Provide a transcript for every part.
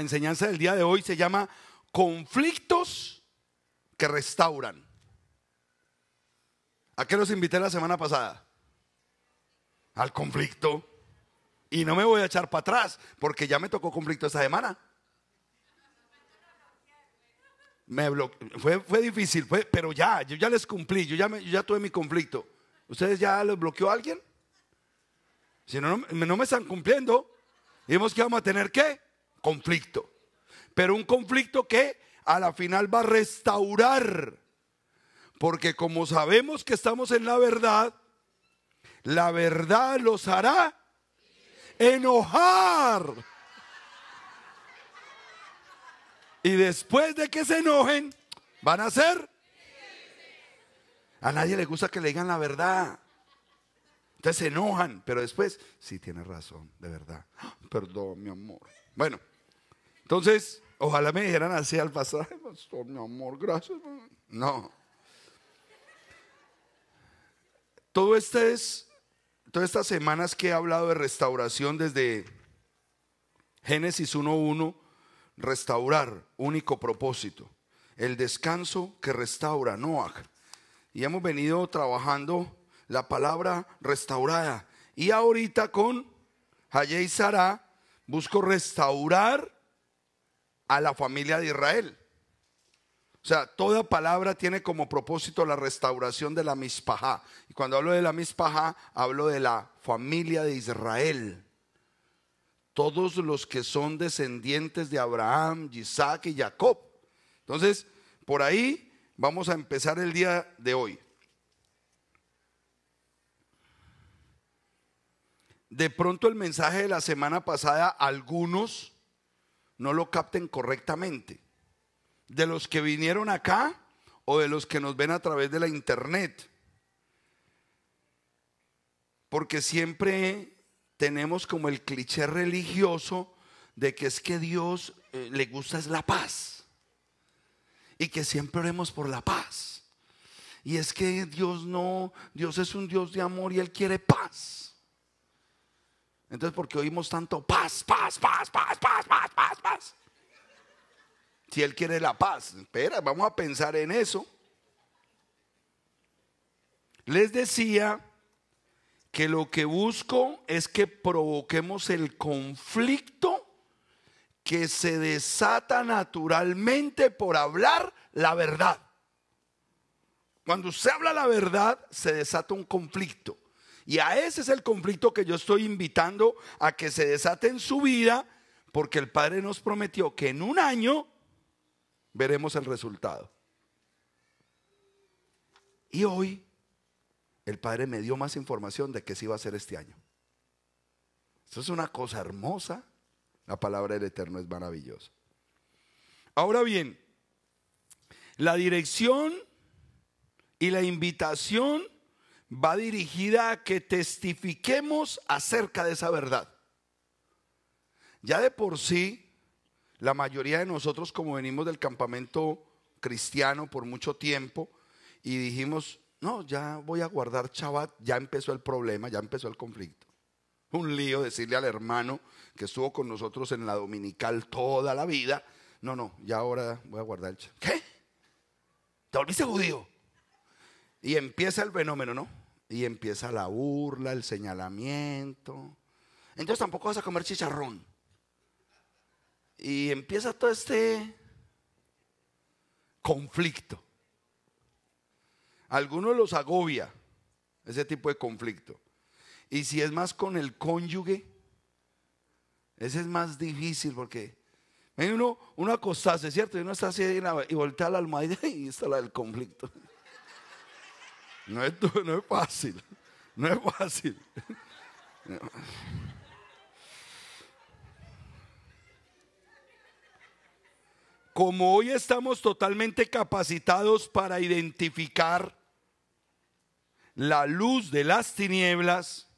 enseñanza del día de hoy se llama conflictos que restauran. ¿A qué los invité la semana pasada? Al conflicto. Y no me voy a echar para atrás porque ya me tocó conflicto esta semana. Me fue, fue, difícil, fue, pero ya, yo ya les cumplí, yo ya, me, ya tuve mi conflicto. ¿Ustedes ya les bloqueó a alguien? Si no, no, me están cumpliendo, dijimos que vamos a tener que conflicto. Pero un conflicto que a la final va a restaurar. Porque como sabemos que estamos en la verdad, la verdad los hará enojar. Y después de que se enojen, van a ser. A nadie le gusta que le digan la verdad. Entonces se enojan, pero después, sí tiene razón, de verdad. Ah, perdón, mi amor. Bueno, entonces, ojalá me dijeran así al pasar. mi amor, gracias. No. Todo este es, todas estas semanas que he hablado de restauración desde Génesis 1.1, restaurar, único propósito, el descanso que restaura Noah. Y hemos venido trabajando la palabra restaurada. Y ahorita con y Sara busco restaurar a la familia de Israel. O sea, toda palabra tiene como propósito la restauración de la mispajá. Y cuando hablo de la mispajá, hablo de la familia de Israel. Todos los que son descendientes de Abraham, Isaac y Jacob. Entonces, por ahí vamos a empezar el día de hoy. De pronto el mensaje de la semana pasada, algunos no lo capten correctamente. De los que vinieron acá o de los que nos ven a través de la internet. Porque siempre tenemos como el cliché religioso de que es que Dios eh, le gusta es la paz. Y que siempre oremos por la paz. Y es que Dios no, Dios es un Dios de amor y Él quiere paz. Entonces, ¿por qué oímos tanto paz, paz, paz, paz, paz, paz, paz, paz. Si Él quiere la paz, espera, vamos a pensar en eso. Les decía que lo que busco es que provoquemos el conflicto que se desata naturalmente por hablar la verdad. Cuando se habla la verdad, se desata un conflicto. Y a ese es el conflicto que yo estoy invitando a que se desate en su vida, porque el Padre nos prometió que en un año veremos el resultado. Y hoy el Padre me dio más información de que se iba a hacer este año. Esto es una cosa hermosa. La palabra del Eterno es maravillosa. Ahora bien, la dirección y la invitación va dirigida a que testifiquemos acerca de esa verdad. Ya de por sí, la mayoría de nosotros como venimos del campamento cristiano por mucho tiempo y dijimos, no, ya voy a guardar Chabat ya empezó el problema, ya empezó el conflicto. Un lío decirle al hermano que estuvo con nosotros en la dominical toda la vida, no, no, ya ahora voy a guardar el ¿Qué? ¿Te volviste judío? Y empieza el fenómeno, ¿no? Y empieza la burla, el señalamiento. Entonces tampoco vas a comer chicharrón. Y empieza todo este conflicto. Algunos los agobia ese tipo de conflicto. Y si es más con el cónyuge, ese es más difícil porque uno, uno acostarse, ¿cierto? Y uno está así y voltea la almohada y está la del conflicto. No es, no es fácil, no es fácil. Como hoy estamos totalmente capacitados para identificar la luz de las tinieblas,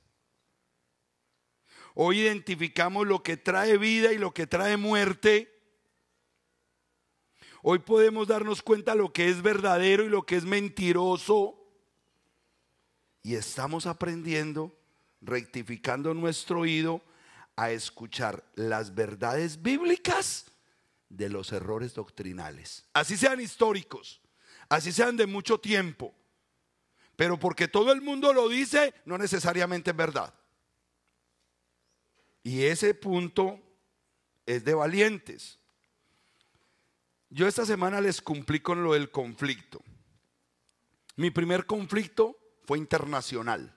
hoy identificamos lo que trae vida y lo que trae muerte. Hoy podemos darnos cuenta lo que es verdadero y lo que es mentiroso y estamos aprendiendo, rectificando nuestro oído a escuchar las verdades bíblicas de los errores doctrinales. Así sean históricos, así sean de mucho tiempo. Pero porque todo el mundo lo dice, no necesariamente es verdad. Y ese punto es de valientes. Yo esta semana les cumplí con lo del conflicto. Mi primer conflicto internacional.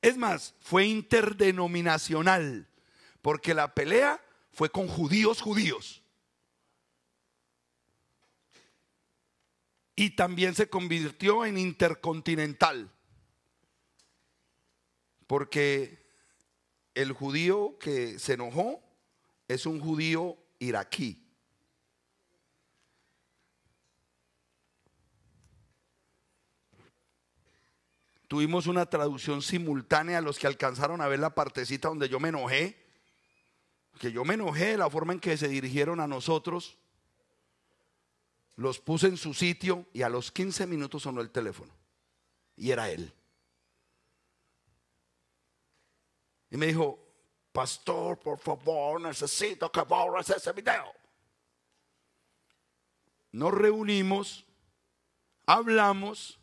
Es más, fue interdenominacional, porque la pelea fue con judíos judíos. Y también se convirtió en intercontinental, porque el judío que se enojó es un judío iraquí Tuvimos una traducción simultánea los que alcanzaron a ver la partecita donde yo me enojé. Que yo me enojé de la forma en que se dirigieron a nosotros. Los puse en su sitio y a los 15 minutos sonó el teléfono. Y era él. Y me dijo, pastor, por favor, necesito que borres ese video. Nos reunimos, hablamos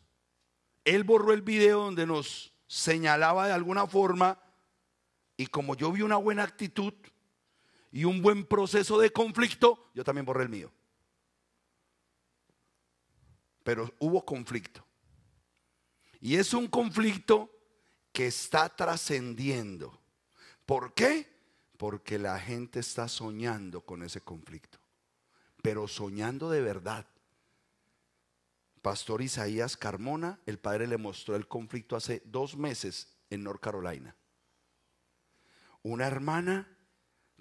él borró el video donde nos señalaba de alguna forma y como yo vi una buena actitud y un buen proceso de conflicto, yo también borré el mío. Pero hubo conflicto. Y es un conflicto que está trascendiendo. ¿Por qué? Porque la gente está soñando con ese conflicto, pero soñando de verdad. Pastor Isaías Carmona, el padre le mostró el conflicto hace dos meses en North Carolina. Una hermana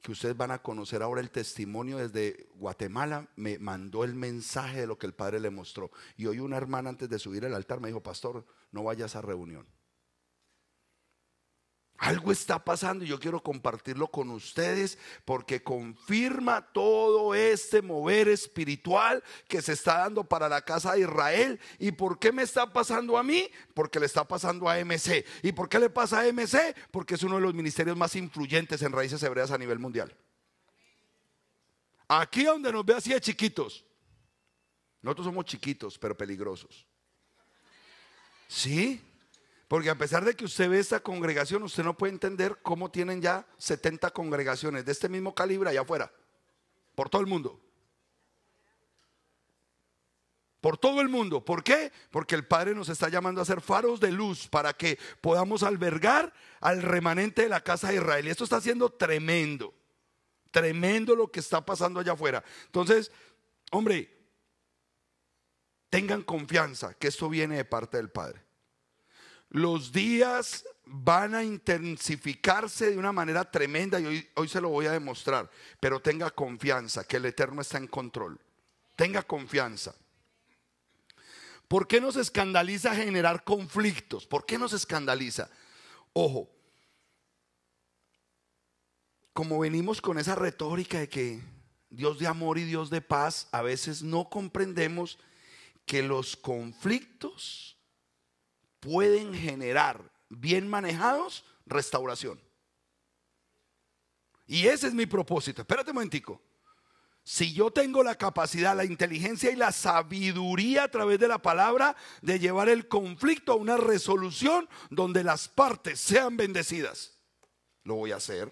que ustedes van a conocer ahora el testimonio desde Guatemala, me mandó el mensaje de lo que el padre le mostró. Y hoy una hermana antes de subir al altar me dijo, pastor, no vayas a reunión. Algo está pasando y yo quiero compartirlo con ustedes porque confirma todo este mover espiritual que se está dando para la casa de Israel. ¿Y por qué me está pasando a mí? Porque le está pasando a MC. ¿Y por qué le pasa a MC? Porque es uno de los ministerios más influyentes en raíces hebreas a nivel mundial. Aquí donde nos ve así de chiquitos. Nosotros somos chiquitos, pero peligrosos. ¿Sí? Porque a pesar de que usted ve esta congregación, usted no puede entender cómo tienen ya 70 congregaciones de este mismo calibre allá afuera, por todo el mundo. Por todo el mundo. ¿Por qué? Porque el Padre nos está llamando a ser faros de luz para que podamos albergar al remanente de la casa de Israel. Y esto está siendo tremendo. Tremendo lo que está pasando allá afuera. Entonces, hombre, tengan confianza que esto viene de parte del Padre los días van a intensificarse de una manera tremenda y hoy, se lo voy a demostrar. Pero tenga confianza, que el Eterno está en control. Tenga confianza. ¿Por qué nos escandaliza generar conflictos? ¿Por qué nos escandaliza? Ojo, como venimos con esa retórica de que Dios de amor y Dios de paz, a veces no comprendemos que los conflictos pueden generar, bien manejados, restauración. Y ese es mi propósito. Espérate un momentico. Si yo tengo la capacidad, la inteligencia y la sabiduría a través de la palabra de llevar el conflicto a una resolución donde las partes sean bendecidas, lo voy a hacer.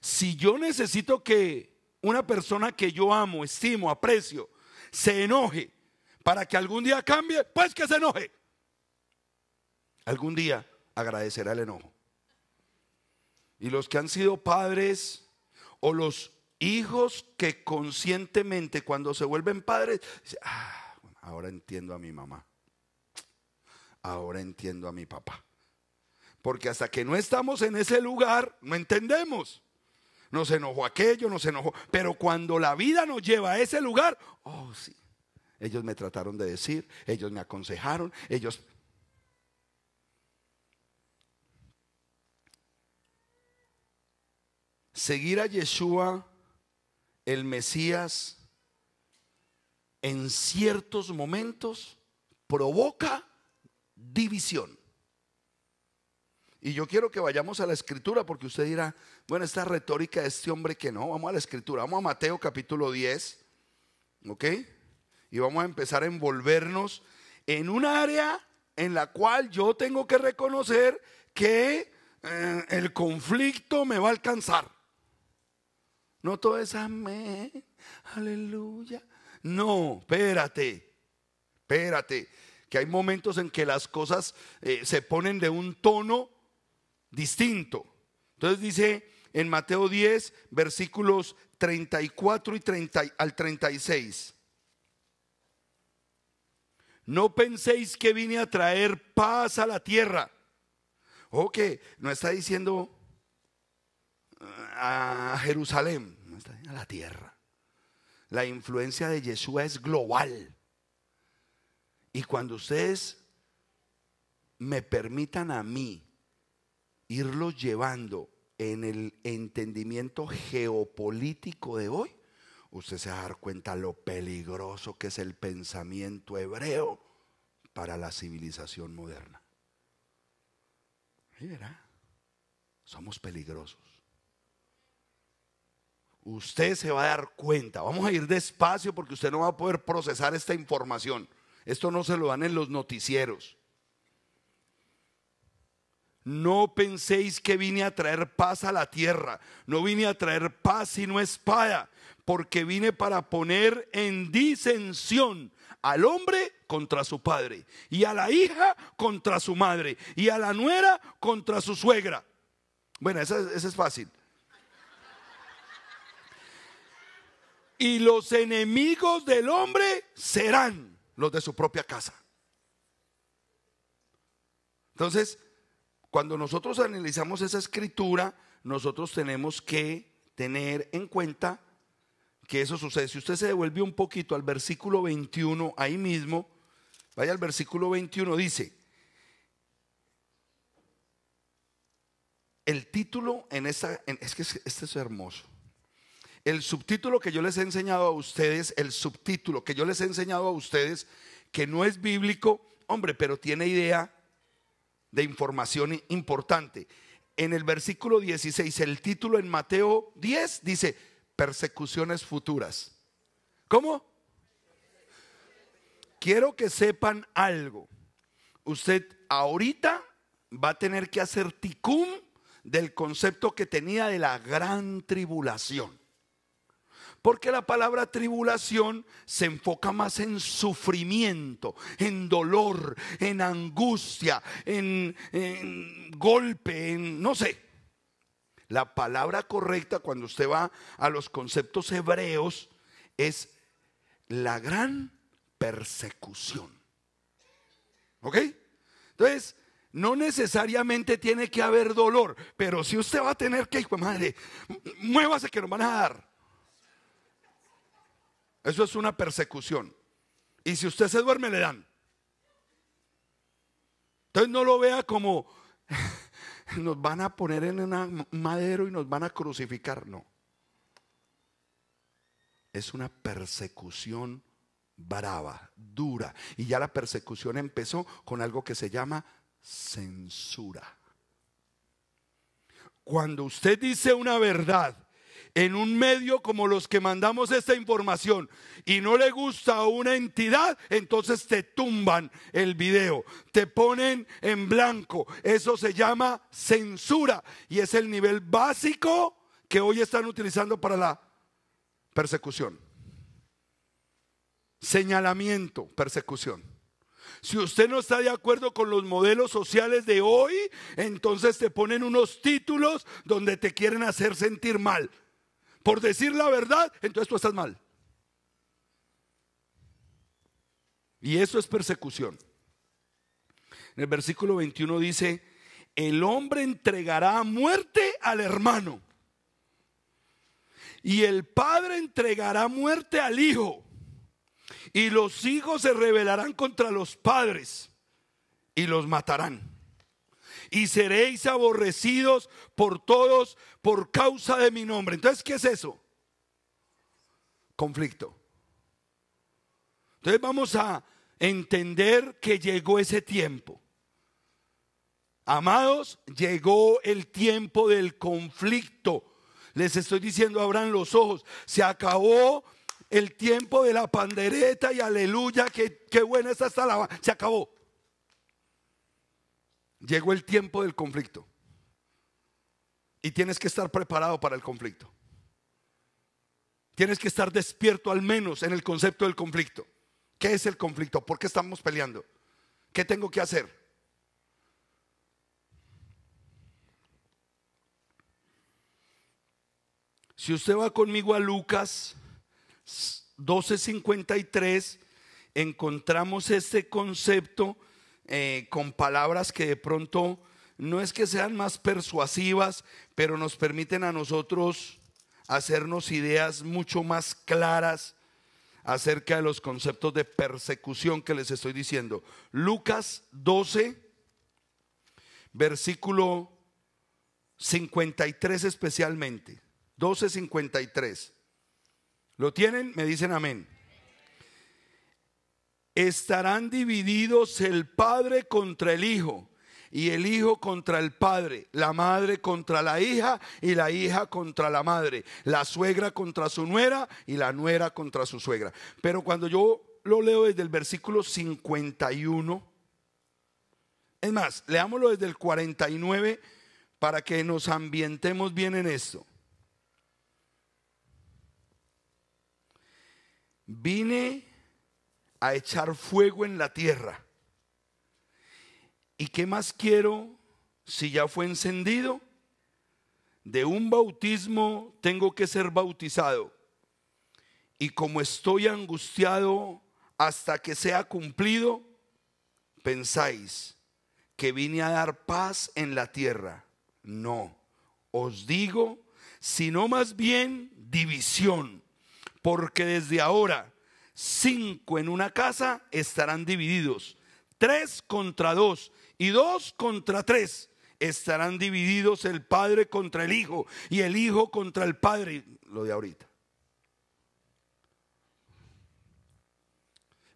Si yo necesito que una persona que yo amo, estimo, aprecio, se enoje para que algún día cambie, pues que se enoje. Algún día agradecerá el enojo. Y los que han sido padres o los hijos que conscientemente cuando se vuelven padres, ah, ahora entiendo a mi mamá, ahora entiendo a mi papá. Porque hasta que no estamos en ese lugar, no entendemos. Nos enojó aquello, nos enojó. Pero cuando la vida nos lleva a ese lugar, oh sí, ellos me trataron de decir, ellos me aconsejaron, ellos... Seguir a Yeshua, el Mesías, en ciertos momentos provoca división. Y yo quiero que vayamos a la escritura porque usted dirá, bueno, esta retórica de este hombre que no, vamos a la escritura, vamos a Mateo capítulo 10, ¿ok? y vamos a empezar a envolvernos en un área en la cual yo tengo que reconocer que eh, el conflicto me va a alcanzar. No todo es amén, aleluya. No, espérate, espérate, que hay momentos en que las cosas eh, se ponen de un tono distinto. Entonces dice en Mateo 10, versículos 34 y 30, al 36. No penséis que vine a traer paz a la tierra. O no está diciendo ah, a Jerusalén, no está diciendo a la tierra. La influencia de Yeshua es global. Y cuando ustedes me permitan a mí Irlo llevando en el entendimiento geopolítico de hoy, usted se va a dar cuenta lo peligroso que es el pensamiento hebreo para la civilización moderna. verá, somos peligrosos. Usted se va a dar cuenta. Vamos a ir despacio porque usted no va a poder procesar esta información. Esto no se lo dan en los noticieros. No penséis que vine a traer paz a la tierra. No vine a traer paz sino espada porque vine para poner en disensión al hombre contra su padre, y a la hija contra su madre, y a la nuera contra su suegra. Bueno, eso es fácil. Y los enemigos del hombre serán los de su propia casa. Entonces, cuando nosotros analizamos esa escritura, nosotros tenemos que tener en cuenta que eso sucede. Si usted se devuelve un poquito al versículo 21, ahí mismo, vaya al versículo 21, dice, el título en esta, es que este es hermoso. El subtítulo que yo les he enseñado a ustedes, el subtítulo que yo les he enseñado a ustedes, que no es bíblico, hombre, pero tiene idea de información importante. En el versículo 16, el título en Mateo 10 dice, persecuciones futuras. ¿Cómo? Quiero que sepan algo. Usted ahorita va a tener que hacer ticum del concepto que tenía de la gran tribulación. Porque la palabra tribulación se enfoca más en sufrimiento, en dolor, en angustia, en, en golpe, en no sé. La palabra correcta cuando usted va a los conceptos hebreos es la gran persecución. ¿Ok? Entonces, no necesariamente tiene que haber dolor, pero si usted va a tener que, hijo madre, muévase que nos van a dar. Eso es una persecución. Y si usted se duerme, le dan. Entonces no lo vea como nos van a poner en un madero y nos van a crucificar. No. Es una persecución brava, dura. Y ya la persecución empezó con algo que se llama censura. Cuando usted dice una verdad en un medio como los que mandamos esta información y no le gusta a una entidad, entonces te tumban el video, te ponen en blanco. Eso se llama censura y es el nivel básico que hoy están utilizando para la persecución. Señalamiento, persecución. Si usted no está de acuerdo con los modelos sociales de hoy, entonces te ponen unos títulos donde te quieren hacer sentir mal por decir la verdad, entonces tú estás mal. Y eso es persecución. En el versículo 21 dice, el hombre entregará muerte al hermano. Y el padre entregará muerte al hijo. Y los hijos se rebelarán contra los padres y los matarán y seréis aborrecidos por todos por causa de mi nombre. Entonces, ¿qué es eso? Conflicto. Entonces vamos a entender que llegó ese tiempo. Amados, llegó el tiempo del conflicto. Les estoy diciendo, abran los ojos. Se acabó el tiempo de la pandereta y aleluya, que qué buena está esta alabanza. Se acabó. Llegó el tiempo del conflicto. Y tienes que estar preparado para el conflicto. Tienes que estar despierto al menos en el concepto del conflicto. ¿Qué es el conflicto? ¿Por qué estamos peleando? ¿Qué tengo que hacer? Si usted va conmigo a Lucas 12:53, encontramos este concepto eh, con palabras que de pronto no es que sean más persuasivas, pero nos permiten a nosotros hacernos ideas mucho más claras acerca de los conceptos de persecución que les estoy diciendo. Lucas 12, versículo 53 especialmente. 53 ¿Lo tienen? Me dicen amén estarán divididos el padre contra el hijo y el hijo contra el padre, la madre contra la hija y la hija contra la madre, la suegra contra su nuera y la nuera contra su suegra. Pero cuando yo lo leo desde el versículo 51, es más, leámoslo desde el 49 para que nos ambientemos bien en esto. Vine a echar fuego en la tierra. ¿Y qué más quiero si ya fue encendido? De un bautismo tengo que ser bautizado. Y como estoy angustiado hasta que sea cumplido, pensáis que vine a dar paz en la tierra. No, os digo, sino más bien división, porque desde ahora cinco en una casa estarán divididos, tres contra dos y dos contra tres. Estarán divididos el padre contra el hijo y el hijo contra el padre. Lo de ahorita.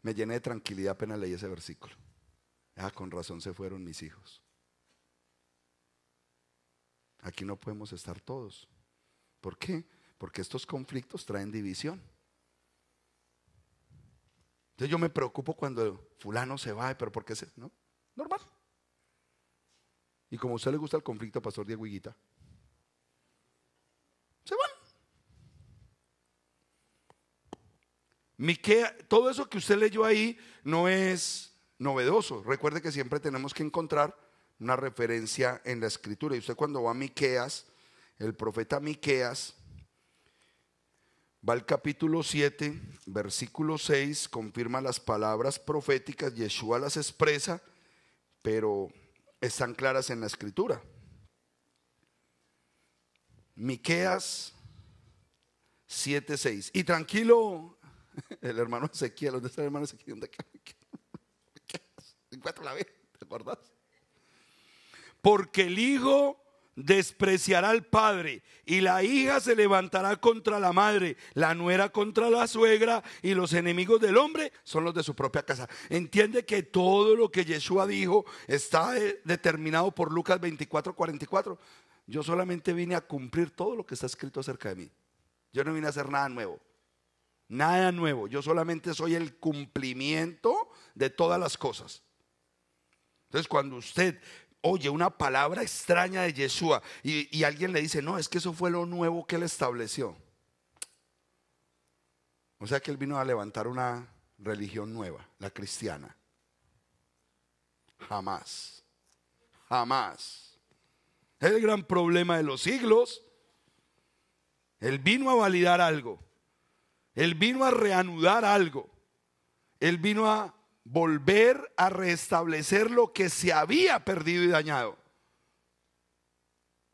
Me llené de tranquilidad apenas leí ese versículo. Ah, con razón se fueron mis hijos. Aquí no podemos estar todos. ¿Por qué? Porque estos conflictos traen división. Entonces yo me preocupo cuando fulano se va, pero ¿por qué se? ¿No? Normal. Y como a usted le gusta el conflicto, Pastor Diego se van. Miquea, todo eso que usted leyó ahí no es novedoso. Recuerde que siempre tenemos que encontrar una referencia en la escritura. Y usted cuando va a Miqueas, el profeta Miqueas, Va al capítulo 7, versículo 6, confirma las palabras proféticas, Yeshua las expresa, pero están claras en la escritura. Miqueas 7:6. Y tranquilo, el hermano Ezequiel, ¿dónde está el hermano Ezequiel? ¿Dónde está? Encuentro la vez, ¿te acordás? Porque el Hijo despreciará al padre y la hija se levantará contra la madre, la nuera contra la suegra y los enemigos del hombre son los de su propia casa. Entiende que todo lo que Yeshua dijo está eh, determinado por Lucas 24, 44. Yo solamente vine a cumplir todo lo que está escrito acerca de mí. Yo no vine a hacer nada nuevo. Nada nuevo. Yo solamente soy el cumplimiento de todas las cosas. Entonces, cuando usted oye una palabra extraña de Yeshua y, alguien le dice, no, es que eso fue lo nuevo que él estableció. O sea que él vino a levantar una religión nueva, la cristiana. Jamás, jamás. Es el gran problema de los siglos. Él vino a validar algo. Él vino a reanudar algo. Él vino a volver a restablecer lo que se había perdido y dañado.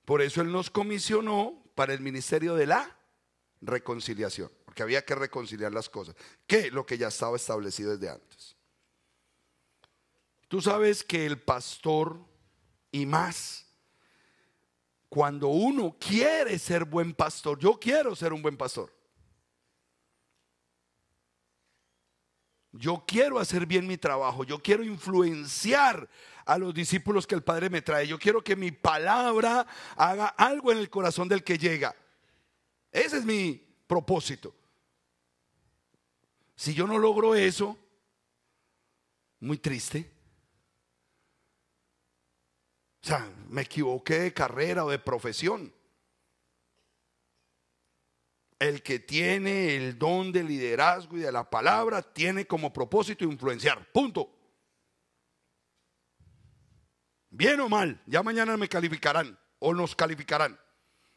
Por eso Él nos comisionó para el ministerio de la reconciliación, porque había que reconciliar las cosas, que lo que ya estaba establecido desde antes. Tú sabes que el pastor y más, cuando uno quiere ser buen pastor, yo quiero ser un buen pastor. Yo quiero hacer bien mi trabajo, yo quiero influenciar a los discípulos que el Padre me trae, yo quiero que mi palabra haga algo en el corazón del que llega. Ese es mi propósito. Si yo no logro eso, muy triste. O sea, me equivoqué de carrera o de profesión. El que tiene el don de liderazgo y de la palabra tiene como propósito influenciar. Punto. Bien o mal, ya mañana me calificarán o nos calificarán.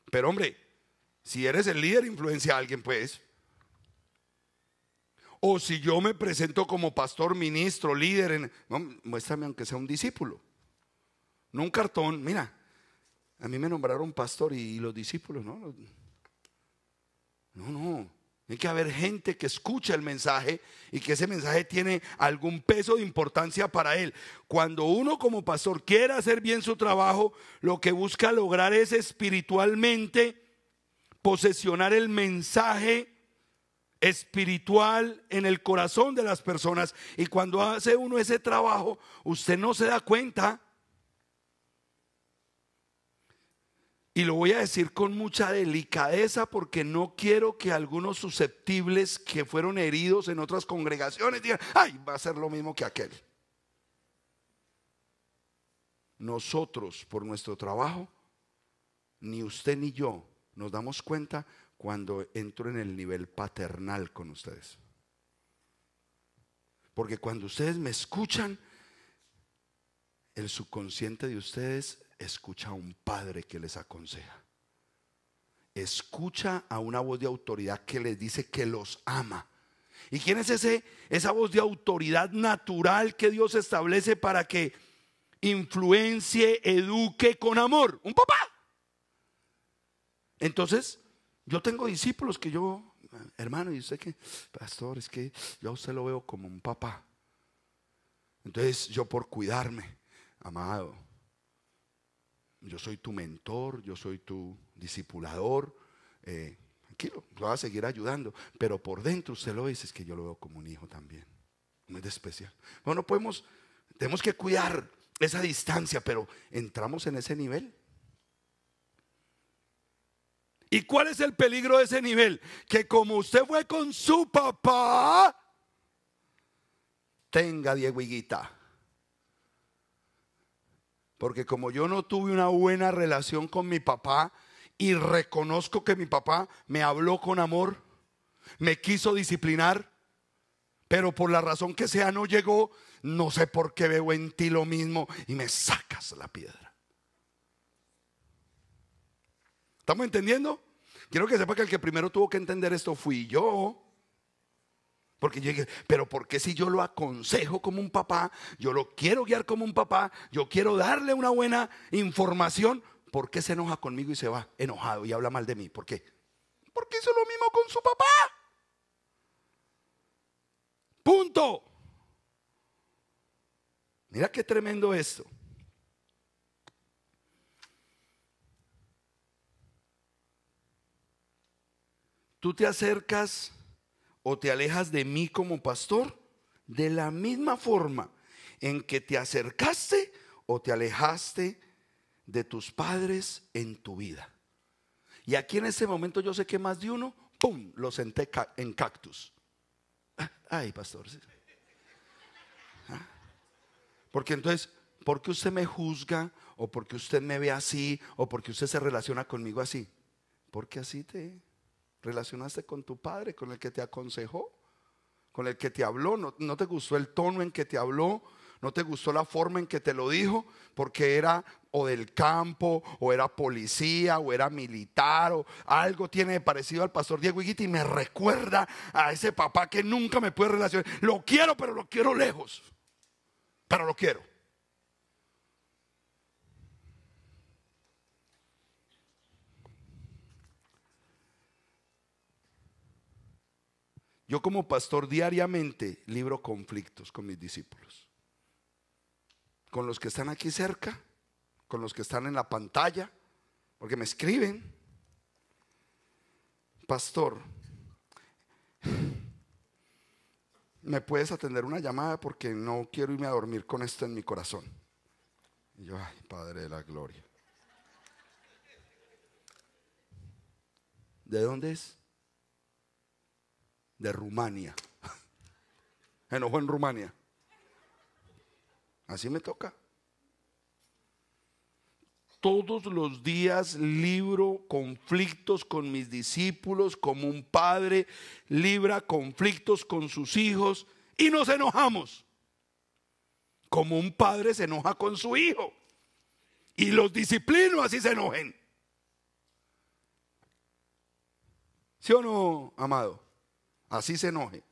Pero hombre, si eres el líder, influencia a alguien, pues. O si yo me presento como pastor, ministro, líder, muéstrame aunque sea un discípulo. No un cartón, mira, a mí me nombraron pastor y, y los discípulos, ¿no? No, no. hay que haber gente que escucha el mensaje y que ese mensaje tiene algún peso de importancia para él. Cuando uno como pastor quiere hacer bien su trabajo, lo que busca lograr es espiritualmente posesionar el mensaje espiritual en el corazón de las personas. Y cuando hace uno ese trabajo, usted no se da cuenta Y lo voy a decir con mucha delicadeza porque no quiero que algunos susceptibles que fueron heridos en otras congregaciones digan, ay, va a ser lo mismo que aquel. Nosotros, por nuestro trabajo, ni usted ni yo nos damos cuenta cuando entro en el nivel paternal con ustedes. Porque cuando ustedes me escuchan, el subconsciente de ustedes escucha a un padre que les aconseja. Escucha a una voz de autoridad que les dice que los ama. ¿Y quién es ese esa voz de autoridad natural que Dios establece para que influencie, eduque con amor? Un papá. Entonces, yo tengo discípulos que yo, hermano, y sé que, pastor, es que yo a usted lo veo como un papá. Entonces, yo por cuidarme, amado, yo soy tu mentor, yo soy tu discipulador. Eh, tranquilo, lo va a seguir ayudando. Pero por dentro usted lo dice, es que yo lo veo como un hijo también. No es de especial. Bueno, podemos, tenemos que cuidar esa distancia, pero entramos en ese nivel. ¿Y cuál es el peligro de ese nivel? Que como usted fue con su papá, tenga dieguita. Porque como yo no tuve una buena relación con mi papá y reconozco que mi papá me habló con amor, me quiso disciplinar, pero por la razón que sea no llegó, no sé por qué veo en ti lo mismo y me sacas la piedra. ¿Estamos entendiendo? Quiero que sepa que el que primero tuvo que entender esto fui yo. Porque yo pero ¿por qué si yo lo aconsejo como un papá, yo lo quiero guiar como un papá, yo quiero darle una buena información, ¿por qué se enoja conmigo y se va enojado y habla mal de mí? ¿Por qué? Porque hizo lo mismo con su papá. Punto. Mira qué tremendo esto. Tú te acercas o te alejas de mí como pastor, de la misma forma en que te acercaste o te alejaste de tus padres en tu vida. Y aquí en ese momento yo sé que más de uno, ¡pum!, lo senté en cactus. Ah, ay, pastor. Ah. Porque entonces, ¿por qué usted me juzga? ¿O porque usted me ve así? ¿O porque usted se relaciona conmigo así? Porque así te... ¿Relacionaste con tu padre, con el que te aconsejó? ¿Con el que te habló? ¿No, te gustó el tono en que te habló? ¿No te gustó la forma en que te lo dijo? Porque era o del campo, o era policía, o era militar, o algo tiene parecido al pastor Diego Higuita y me recuerda a ese papá que nunca me puede relacionar. Lo quiero, pero lo quiero lejos. Pero lo quiero. Yo como pastor diariamente libro conflictos con mis discípulos, con los que están aquí cerca, con los que están en la pantalla, porque me escriben. Pastor, ¿me puedes atender una llamada porque no quiero irme a dormir con esto en mi corazón? Y yo, ay, Padre de la Gloria. ¿De dónde es? de Rumania. Se enojó en Rumania. Así me toca. Todos los días libro conflictos con mis discípulos, como un padre libra conflictos con sus hijos y nos enojamos. Como un padre se enoja con su hijo y los disciplino así se enojen. ¿Sí o no, amado? Así se enoje.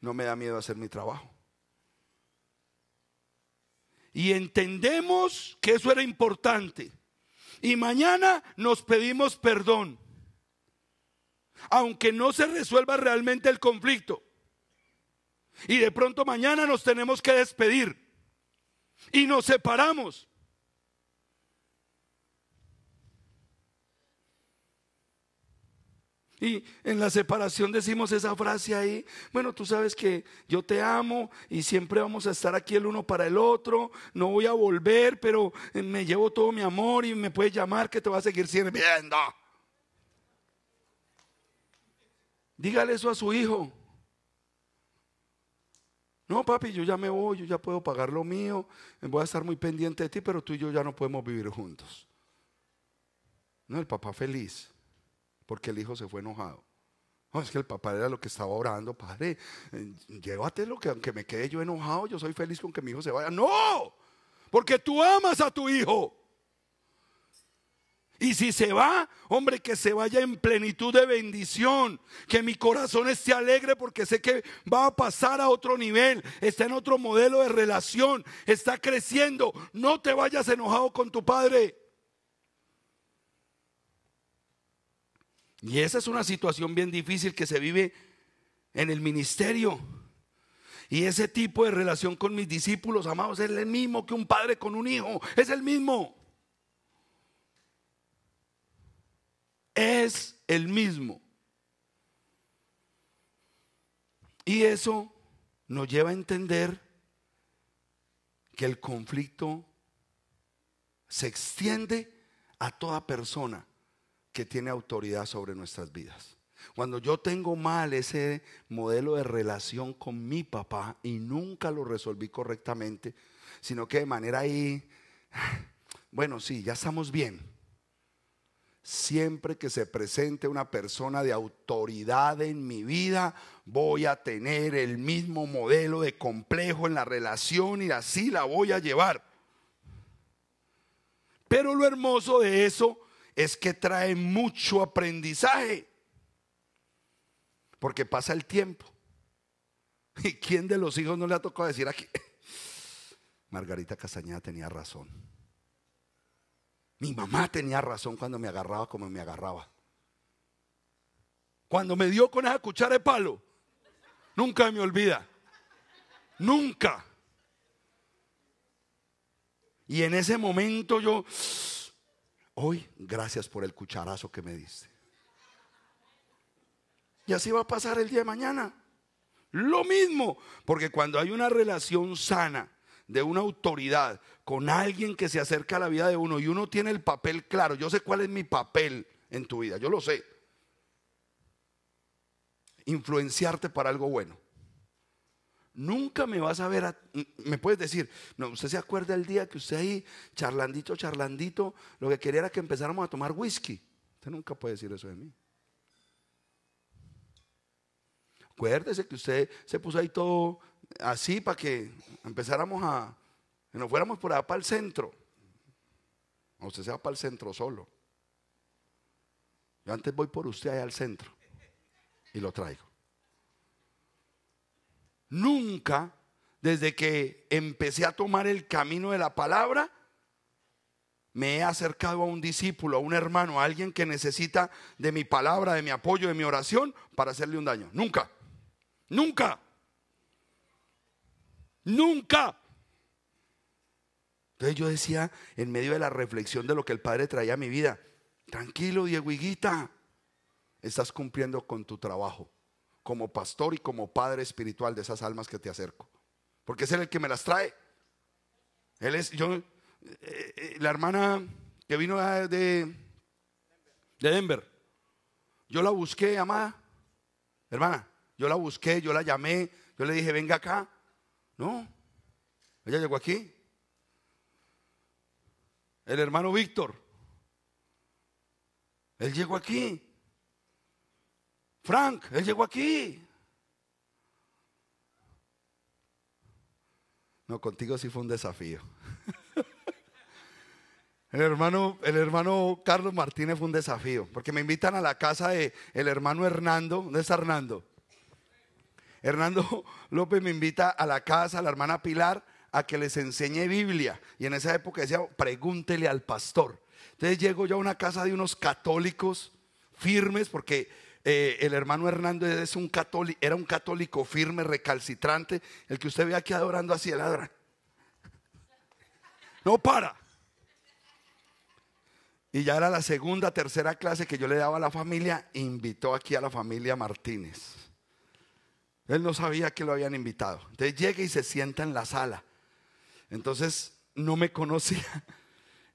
No me da miedo hacer mi trabajo. Y entendemos que eso era importante. Y mañana nos pedimos perdón. Aunque no se resuelva realmente el conflicto. Y de pronto mañana nos tenemos que despedir. Y nos separamos. Y en la separación decimos esa frase ahí, bueno, tú sabes que yo te amo y siempre vamos a estar aquí el uno para el otro, no voy a volver, pero eh, me llevo todo mi amor y me puedes llamar que te va a seguir sirviendo. Dígale eso a su hijo. No, papi, yo ya me voy, yo ya puedo pagar lo mío, voy a estar muy pendiente de ti, pero tú y yo ya no podemos vivir juntos. No, el papá feliz porque el hijo se fue enojado. es que el papá era lo que estaba orando, padre, eh, llévatelo, que aunque me quede yo enojado, yo soy feliz con que mi hijo se vaya. No, porque tú amas a tu hijo. Y si se va, hombre, que se vaya en plenitud de bendición. Que mi corazón esté alegre porque sé que va a pasar a otro nivel. Está en otro modelo de relación. Está creciendo. No te vayas enojado con tu padre. Y esa es una situación bien difícil que se vive en el ministerio. Y ese tipo de relación con mis discípulos, amados, es el mismo que un padre con un hijo. Es el mismo. Es el mismo. Y eso nos lleva a entender que el conflicto se extiende a toda persona que tiene autoridad sobre nuestras vidas. Cuando yo tengo mal ese modelo de relación con mi papá y nunca lo resolví correctamente, sino que de manera ahí, bueno, sí, ya estamos bien. Siempre que se presente una persona de autoridad en mi vida, voy a tener el mismo modelo de complejo en la relación y así la voy a llevar. Pero lo hermoso de eso es que trae mucho aprendizaje. Porque pasa el tiempo. ¿Y quién de los hijos no le ha tocado decir aquí? Margarita Castañeda tenía razón. Mi mamá tenía razón cuando me agarraba como me agarraba. Cuando me dio con esa cuchara de palo, nunca me olvida. Nunca. Y en ese momento yo, Hoy, gracias por el cucharazo que me diste. Y así va a pasar el día de mañana. Lo mismo, porque cuando hay una relación sana de una autoridad con alguien que se acerca a la vida de uno y uno tiene el papel claro, yo sé cuál es mi papel en tu vida, yo lo sé. Influenciarte para algo bueno. Nunca me vas a ver, me puedes decir, no, usted se acuerda el día que usted ahí, charlandito, charlandito, lo que quería era que empezáramos a tomar whisky. Usted nunca puede decir eso de mí. Acuérdese que usted se puso ahí todo así para que empezáramos a, que nos fuéramos por allá para el centro. O usted se va para el centro solo. Yo antes voy por usted allá al centro y lo traigo. Nunca, desde que empecé a tomar el camino de la palabra, me he acercado a un discípulo, a un hermano, a alguien que necesita de mi palabra, de mi apoyo, de mi oración para hacerle un daño. Nunca, nunca, nunca. Entonces yo decía, en medio de la reflexión de lo que el Padre traía a mi vida, tranquilo, Diego estás cumpliendo con tu trabajo como pastor y como padre espiritual de esas almas que te acerco. Porque es él el que me las trae. Él es, yo, eh, eh, la hermana que vino de, de Denver, yo la busqué, amada, hermana, yo la busqué, yo la llamé, yo le dije, venga acá. No, ella llegó aquí. El hermano Víctor, él llegó aquí. Frank, él llegó aquí. No, contigo sí fue un desafío. El hermano, el hermano Carlos Martínez fue un desafío, porque me invitan a la casa de el hermano Hernando. ¿Dónde está Hernando? Hernando López me invita a la casa, a la hermana Pilar, a que les enseñe Biblia. Y en esa época decía, pregúntele al pastor. Entonces llego yo a una casa de unos católicos firmes, porque eh, el hermano Hernández es un católico, era un católico firme, recalcitrante, el que usted ve aquí adorando así, el ladra. No para. Y ya era la segunda, tercera clase que yo le daba a la familia, invitó aquí a la familia Martínez. Él no sabía que lo habían invitado. Entonces llega y se sienta en la sala. Entonces no me conocía.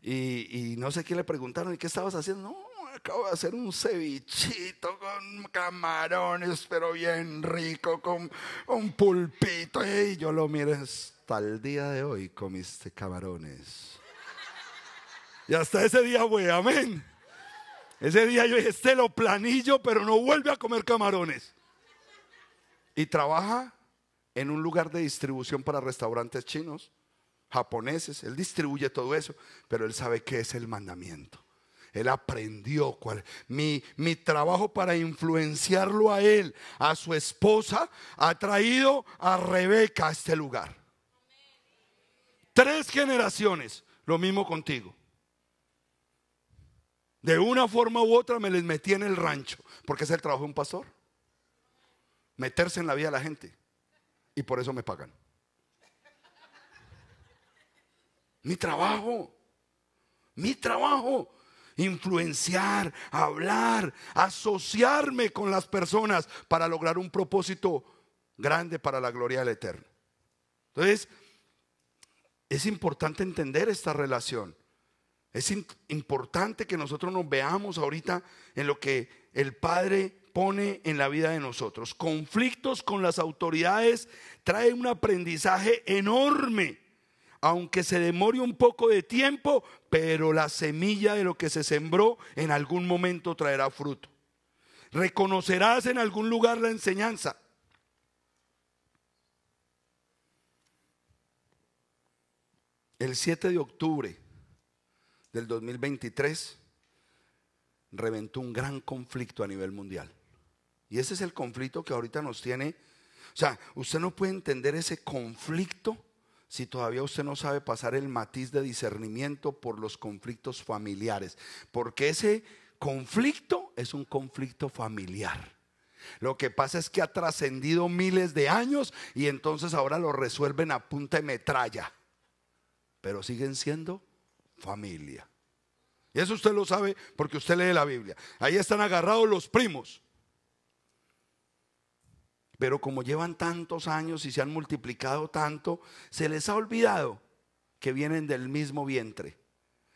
Y, y no sé qué le preguntaron, ¿y qué estabas haciendo? No, acabo de hacer un cevichito con camarones, pero bien rico, con un pulpito. Y yo lo miro hasta el día de hoy comiste camarones. Y hasta ese día, güey, amén. Ese día yo dije, este lo planillo, pero no vuelve a comer camarones. Y trabaja en un lugar de distribución para restaurantes chinos, japoneses. Él distribuye todo eso, pero él sabe que es el mandamiento. Él aprendió cuál. Mi, mi trabajo para influenciarlo a él, a su esposa, ha traído a Rebeca a este lugar. Tres generaciones, lo mismo contigo. De una forma u otra me les metí en el rancho, porque es el trabajo de un pastor. Meterse en la vida de la gente. Y por eso me pagan. Mi trabajo. Mi trabajo influenciar, hablar, asociarme con las personas para lograr un propósito grande para la gloria del Eterno. Entonces, es importante entender esta relación. Es importante que nosotros nos veamos ahorita en lo que el Padre pone en la vida de nosotros. Conflictos con las autoridades traen un aprendizaje enorme aunque se demore un poco de tiempo, pero la semilla de lo que se sembró en algún momento traerá fruto. Reconocerás en algún lugar la enseñanza. El 7 de octubre del 2023 reventó un gran conflicto a nivel mundial. Y ese es el conflicto que ahorita nos tiene. O sea, usted no puede entender ese conflicto si todavía usted no sabe pasar el matiz de discernimiento por los conflictos familiares, porque ese conflicto es un conflicto familiar. Lo que pasa es que ha trascendido miles de años y entonces ahora lo resuelven a punta de metralla, pero siguen siendo familia. Y eso usted lo sabe porque usted lee la Biblia. Ahí están agarrados los primos. Pero como llevan tantos años y se han multiplicado tanto, se les ha olvidado que vienen del mismo vientre.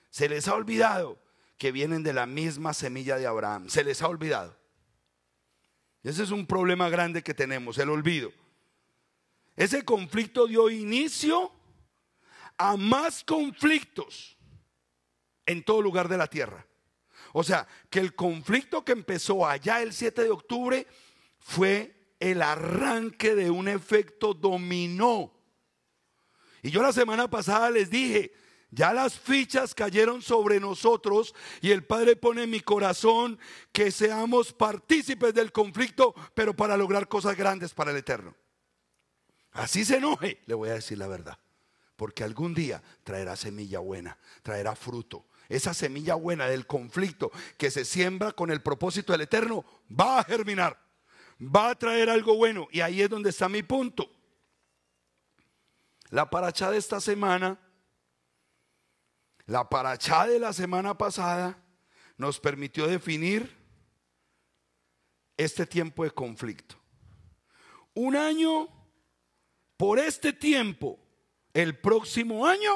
Se les ha olvidado que vienen de la misma semilla de Abraham. Se les ha olvidado. Ese es un problema grande que tenemos, el olvido. Ese conflicto dio inicio a más conflictos en todo lugar de la tierra. O sea, que el conflicto que empezó allá el 7 de octubre fue el arranque de un efecto dominó. Y yo la semana pasada les dije, ya las fichas cayeron sobre nosotros y el Padre pone en mi corazón que seamos partícipes del conflicto, pero para lograr cosas grandes para el Eterno. Así se enoje, le voy a decir la verdad, porque algún día traerá semilla buena, traerá fruto. Esa semilla buena del conflicto que se siembra con el propósito del Eterno va a germinar va a traer algo bueno. Y ahí es donde está mi punto. La paracha de esta semana, la paracha de la semana pasada, nos permitió definir este tiempo de conflicto. Un año, por este tiempo, el próximo año,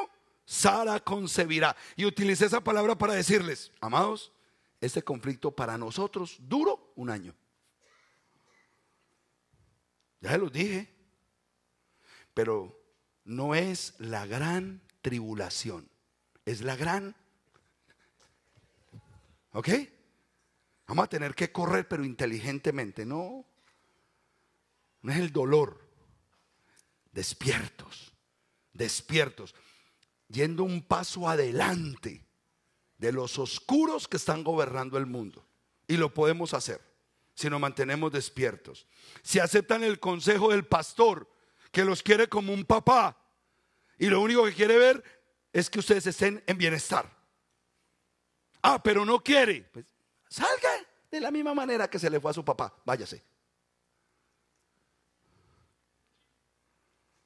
Sara concebirá. Y utilicé esa palabra para decirles, amados, este conflicto para nosotros duró un año. Ya se los dije. Pero no es la gran tribulación, es la gran... ¿Ok? Vamos a tener que correr, pero inteligentemente, no. No es el dolor. Despiertos, despiertos, yendo un paso adelante de los oscuros que están gobernando el mundo. Y lo podemos hacer si nos mantenemos despiertos. Si aceptan el consejo del pastor, que los quiere como un papá, y lo único que quiere ver es que ustedes estén en bienestar. Ah, pero no quiere. Pues salga de la misma manera que se le fue a su papá. Váyase.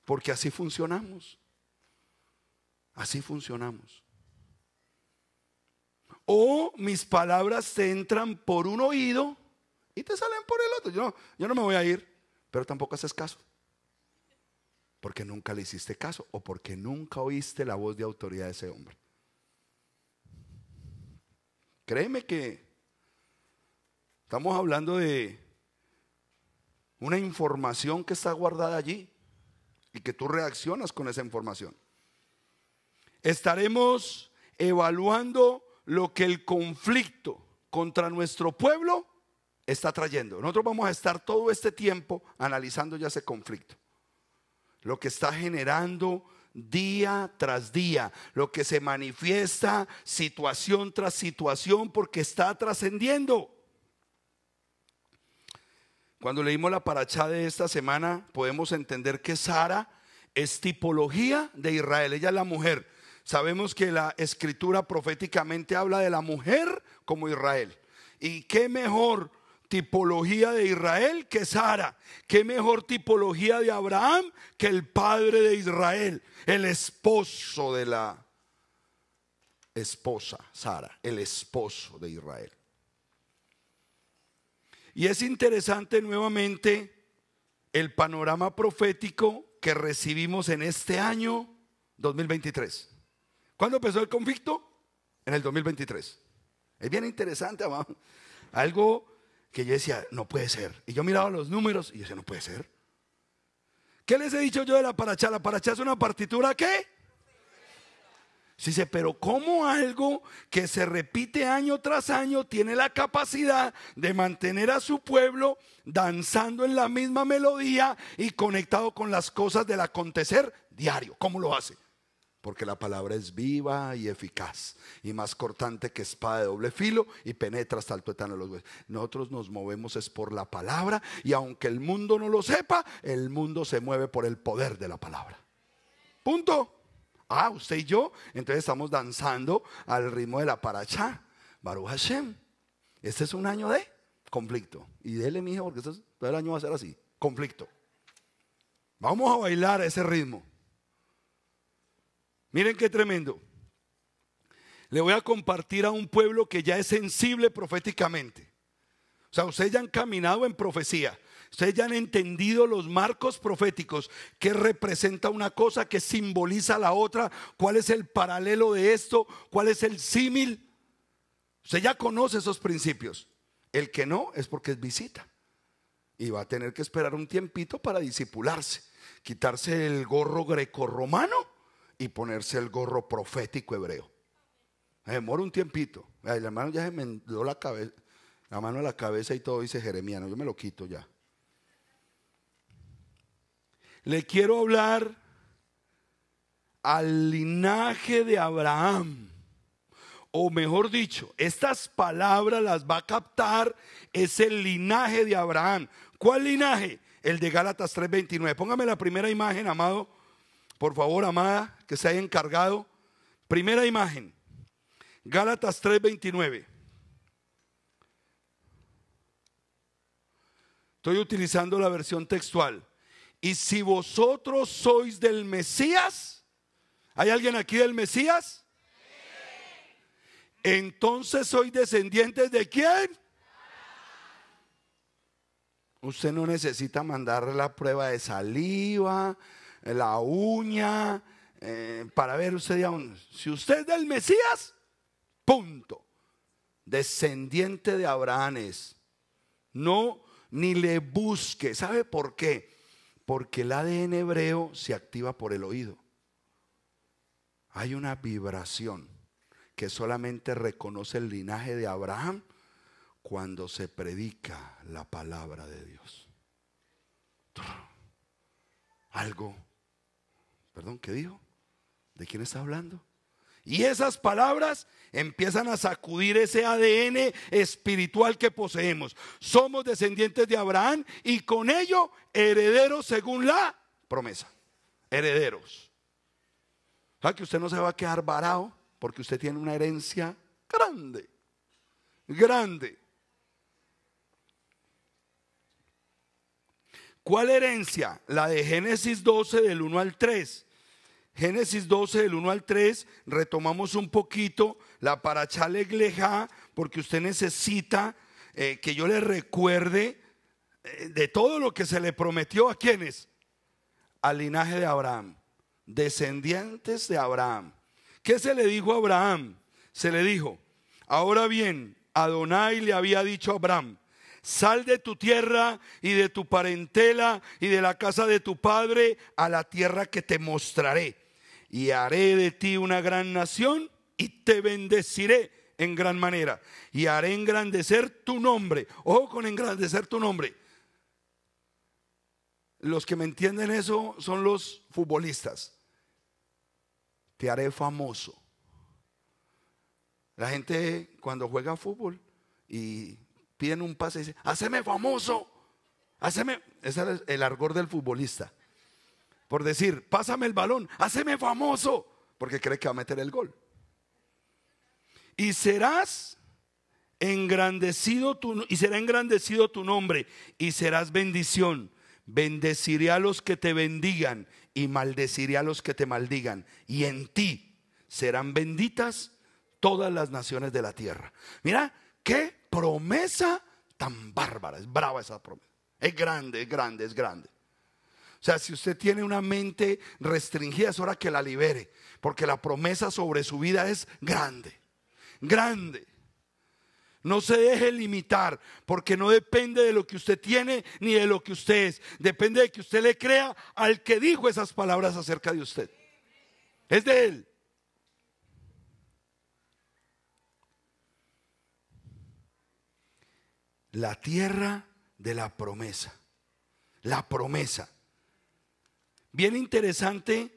Porque así funcionamos. Así funcionamos. O mis palabras Se entran por un oído y te salen por el otro. Yo, yo no me voy a ir, pero tampoco haces caso. Porque nunca le hiciste caso o porque nunca oíste la voz de autoridad de ese hombre. Créeme que estamos hablando de una información que está guardada allí y que tú reaccionas con esa información. Estaremos evaluando lo que el conflicto contra nuestro pueblo está trayendo. Nosotros vamos a estar todo este tiempo analizando ya ese conflicto. Lo que está generando día tras día, lo que se manifiesta situación tras situación porque está trascendiendo. Cuando leímos la paracha de esta semana, podemos entender que Sara es tipología de Israel, ella es la mujer. Sabemos que la escritura proféticamente habla de la mujer como Israel. ¿Y qué mejor? tipología de Israel que Sara. ¿Qué mejor tipología de Abraham que el padre de Israel, el esposo de la esposa Sara, el esposo de Israel? Y es interesante nuevamente el panorama profético que recibimos en este año 2023. ¿Cuándo empezó el conflicto? En el 2023. Es bien interesante, Algo que yo decía, no puede ser. Y yo miraba los números y yo decía, no puede ser. ¿Qué les he dicho yo de la paracha? La paracha es una partitura ¿Qué? Sí, dice, pero ¿cómo algo que se repite año tras año tiene la capacidad de mantener a su pueblo danzando en la misma melodía y conectado con las cosas del acontecer diario? ¿Cómo lo hace? porque la palabra es viva y eficaz y más cortante que espada de doble filo y penetra hasta el tuétano de los huesos. Nosotros nos movemos es por la palabra y aunque el mundo no lo sepa, el mundo se mueve por el poder de la palabra. Punto. Ah, usted y yo, entonces estamos danzando al ritmo de la paracha. Baruch Hashem. Este es un año de conflicto. Y dele, hijo porque este todo el año va a ser así: conflicto. Vamos a bailar ese ritmo. Miren qué tremendo. Le voy a compartir a un pueblo que ya es sensible proféticamente. O sea, ustedes ya han caminado en profecía. Ustedes ya han entendido los marcos proféticos, qué representa una cosa, qué simboliza la otra, cuál es el paralelo de esto, cuál es el símil. Usted ya conoce esos principios. El que no es porque es visita. Y va a tener que esperar un tiempito para disipularse, quitarse el gorro grecorromano y ponerse el gorro profético hebreo. demora un tiempito. El hermano ya se me dio la cabeza, la mano a la cabeza y todo dice Jeremías, no, yo me lo quito ya. Le quiero hablar al linaje de Abraham. O mejor dicho, estas palabras las va a captar ese linaje de Abraham. ¿Cuál linaje? El de Gálatas 3:29. Póngame la primera imagen, amado por favor, amada, que se haya encargado. Primera imagen, Gálatas 3:29. Estoy utilizando la versión textual. Y si vosotros sois del Mesías, ¿hay alguien aquí del Mesías? Entonces sois descendientes de quién? Usted no necesita mandar la prueba de saliva, eh, la uña, eh, para ver usted si usted es del Mesías, punto. Descendiente de Abraham es. No, ni le busque. ¿Sabe por qué? Porque el ADN hebreo se activa por el oído. Hay una vibración que solamente reconoce el linaje de Abraham cuando se predica la palabra de Dios. Algo Perdón, ¿qué dijo? ¿De quién está hablando? Y esas palabras empiezan a sacudir ese ADN espiritual que poseemos. Somos descendientes de Abraham y con ello herederos según la promesa. Herederos. ¿Sabe que usted no se va a quedar varado porque usted tiene una herencia grande? Grande. ¿Cuál herencia? La de Génesis 12 del 1 al 3. Génesis 12 del 1 al 3, retomamos un poquito la parachale porque usted necesita eh, que yo le recuerde eh, de todo lo que se le prometió a quienes, al linaje de Abraham, descendientes de Abraham. ¿Qué se le dijo a Abraham? Se le dijo, ahora bien, Adonai le había dicho a Abraham, sal de tu tierra y de tu parentela y de la casa de tu padre a la tierra que te mostraré. Y haré de ti una gran nación y te bendeciré en gran manera. Y haré engrandecer tu nombre. Ojo con engrandecer tu nombre. Los que me entienden eso son los futbolistas. Te haré famoso. La gente cuando juega fútbol y piden un pase y dicen, haceme famoso, haceme, ese es el argor del futbolista, por decir, pásame el balón, haceme famoso, porque cree que va a meter el gol. Y serás engrandecido tu, y será engrandecido tu nombre y serás bendición. Bendeciré a los que te bendigan y maldeciré a los que te maldigan. Y en ti serán benditas todas las naciones de la tierra. Mira, Qué promesa tan bárbara. Es brava esa promesa. Es grande, es grande, es grande. O sea, si usted tiene una mente restringida, es hora que la libere, porque la promesa sobre su vida es grande, grande. No se deje limitar, porque no depende de lo que usted tiene ni de lo que usted es. Depende de que usted le crea al que dijo esas palabras acerca de usted. Es de él. La tierra de la promesa. La promesa. Bien interesante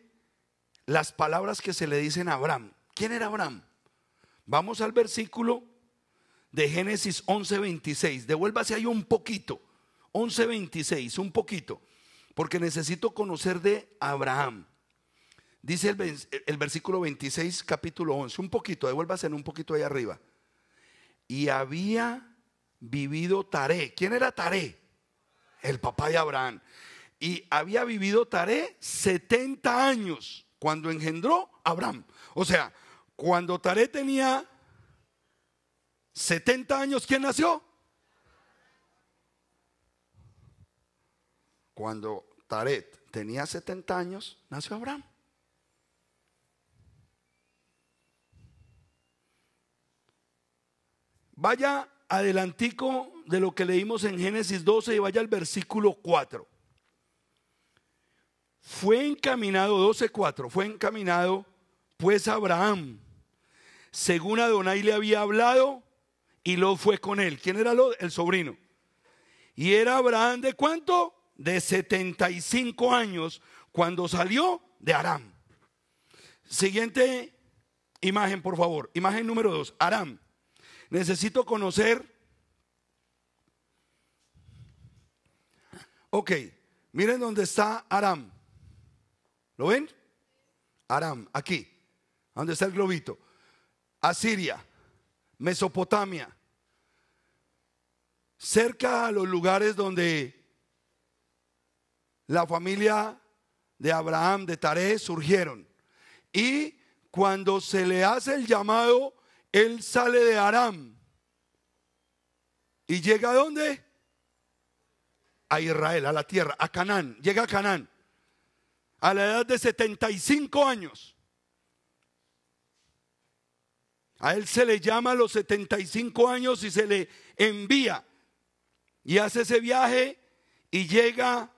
las palabras que se le dicen a Abraham. ¿Quién era Abraham? Vamos al versículo de Génesis 11:26. Devuélvase ahí un poquito. 11:26, un poquito. Porque necesito conocer de Abraham. Dice el, versículo 26, capítulo 11. Un poquito, devuélvase en un poquito ahí arriba. Y había vivido Taré. ¿Quién era Taré? El papá de Abraham. Y había vivido Taré 70 años cuando engendró Abraham. O sea, cuando Taré tenía 70 años, ¿quién nació? Cuando Taré tenía 70 años, nació Abraham. Vaya adelantico de lo que leímos en Génesis 12 y vaya al versículo 4. Fue encaminado, 12.4, fue encaminado pues Abraham, según Adonai le había hablado, y lo fue con él. ¿Quién era El sobrino. Y era Abraham de cuánto? De 75 años cuando salió de Aram. Siguiente imagen, por favor. Imagen número 2. Aram. Necesito conocer. Ok, miren dónde está Aram. ¿Lo ven? Aram, aquí, donde está el globito. Asiria, Mesopotamia, cerca a los lugares donde la familia de Abraham, de Taré, surgieron. Y cuando se le hace el llamado él sale de Aram y llega a dónde? A Israel, a la tierra, a Canaán. Llega a Canaán a la edad de 75 años. A él se le llama a los 75 años y se le envía. Y hace ese viaje y llega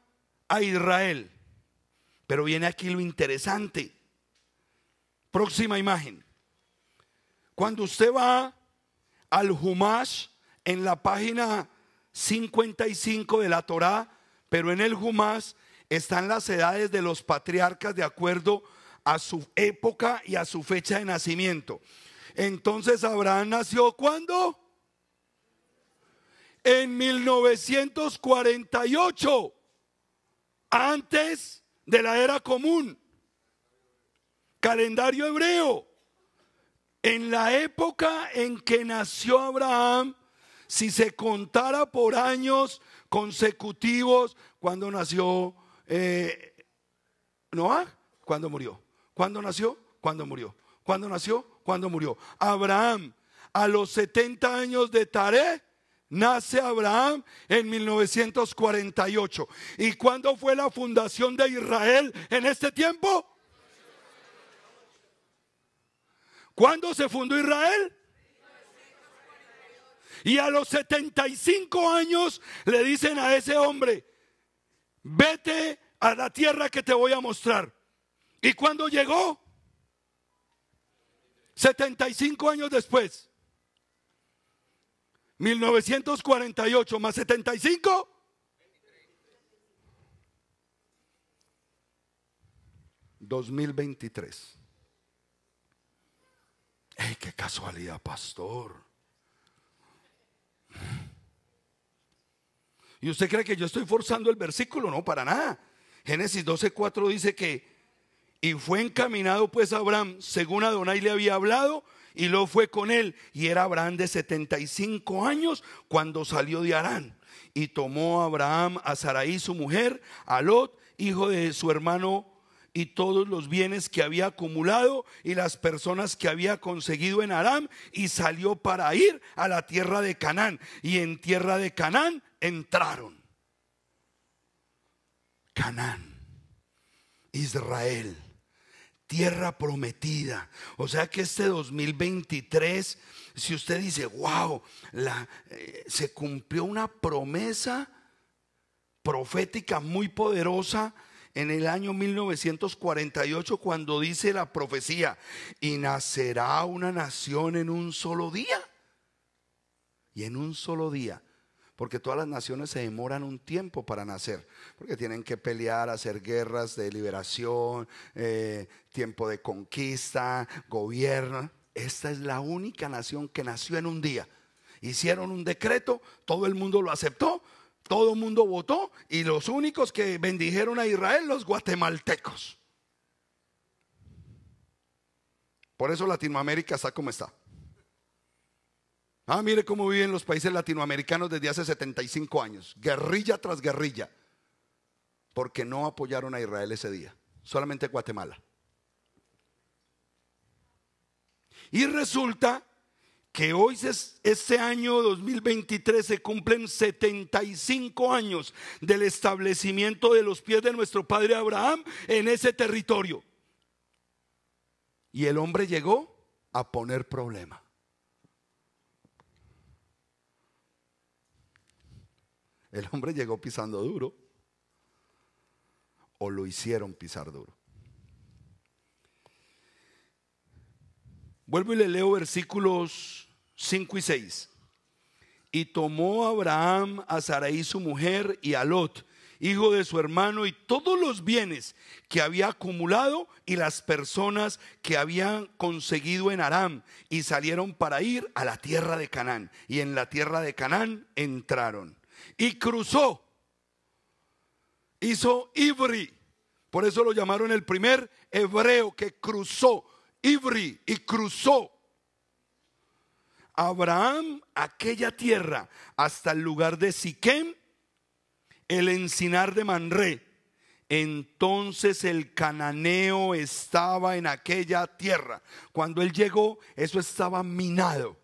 a Israel. Pero viene aquí lo interesante. Próxima imagen. Cuando usted va al Humash en la página 55 de la Torá, pero en el Humash están las edades de los patriarcas de acuerdo a su época y a su fecha de nacimiento. Entonces Abraham nació cuando? En 1948, antes de la era común, calendario hebreo. En la época en que nació Abraham, si se contara por años consecutivos, cuando nació eh, Noah, cuando murió, ¿Cuándo nació, ¿Cuándo murió, ¿Cuándo nació, ¿Cuándo murió. Abraham, a los 70 años de Taré, nace Abraham en 1948. ¿Y cuándo fue la fundación de Israel en este tiempo? ¿Cuándo se fundó Israel? Y a los 75 años le dicen a ese hombre, vete a la tierra que te voy a mostrar. ¿Y cuándo llegó? 75 años después. 1948 más 75. ¿2023? qué casualidad, pastor! ¿Y usted cree que yo estoy forzando el versículo? No, para nada. Génesis 12:4 dice que, y fue encaminado pues Abraham, según Adonai le había hablado, y lo fue con él. Y era Abraham de 75 años cuando salió de Arán. Y tomó a Abraham a Sarai, su mujer, a Lot, hijo de su hermano y todos los bienes que había acumulado y las personas que había conseguido en Aram y salió para ir a la tierra de Canaán. Y en tierra de Canaán entraron. Canaán, Israel, tierra prometida. O sea que este 2023, si usted dice, wow, la, eh, se cumplió una promesa profética muy poderosa en el año 1948 cuando dice la profecía, y nacerá una nación en un solo día. Y en un solo día, porque todas las naciones se demoran un tiempo para nacer, porque tienen que pelear, hacer guerras de liberación, eh, tiempo de conquista, gobierno. Esta es la única nación que nació en un día. Hicieron un decreto, todo el mundo lo aceptó, todo el mundo votó y los únicos que bendijeron a Israel, los guatemaltecos. Por eso Latinoamérica está como está. Ah, mire cómo viven los países latinoamericanos desde hace 75 años, guerrilla tras guerrilla, porque no apoyaron a Israel ese día, solamente Guatemala. Y resulta que hoy, este año 2023, se cumplen 75 años del establecimiento de los pies de nuestro padre Abraham en ese territorio. Y el hombre llegó a poner problema. El hombre llegó pisando duro. O lo hicieron pisar duro. Vuelvo y le leo versículos 5 y 6. Y tomó Abraham a Sarai su mujer y a Lot, hijo de su hermano, y todos los bienes que había acumulado y las personas que habían conseguido en Aram, y salieron para ir a la tierra de Canaán. Y en la tierra de Canaán entraron. Y cruzó, hizo Ibri, por eso lo llamaron el primer hebreo que cruzó, Ibri, y cruzó Abraham aquella tierra hasta el lugar de Siquem, el encinar de Manré. Entonces el cananeo estaba en aquella tierra. Cuando él llegó, eso estaba minado.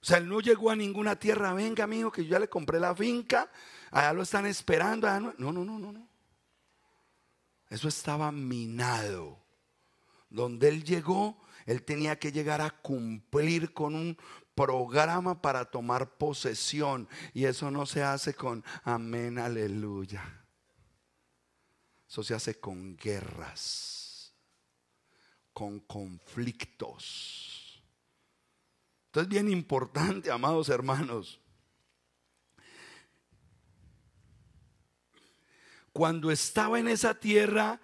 O sea, él no llegó a ninguna tierra. Venga, amigo, que yo ya le compré la finca. Allá lo están esperando. No, no, no, no, no. Eso estaba minado. Donde él llegó, él tenía que llegar a cumplir con un programa para tomar posesión. Y eso no se hace con amén, aleluya. Eso se hace con guerras, con conflictos. Entonces, bien importante, amados hermanos. Cuando estaba en esa tierra,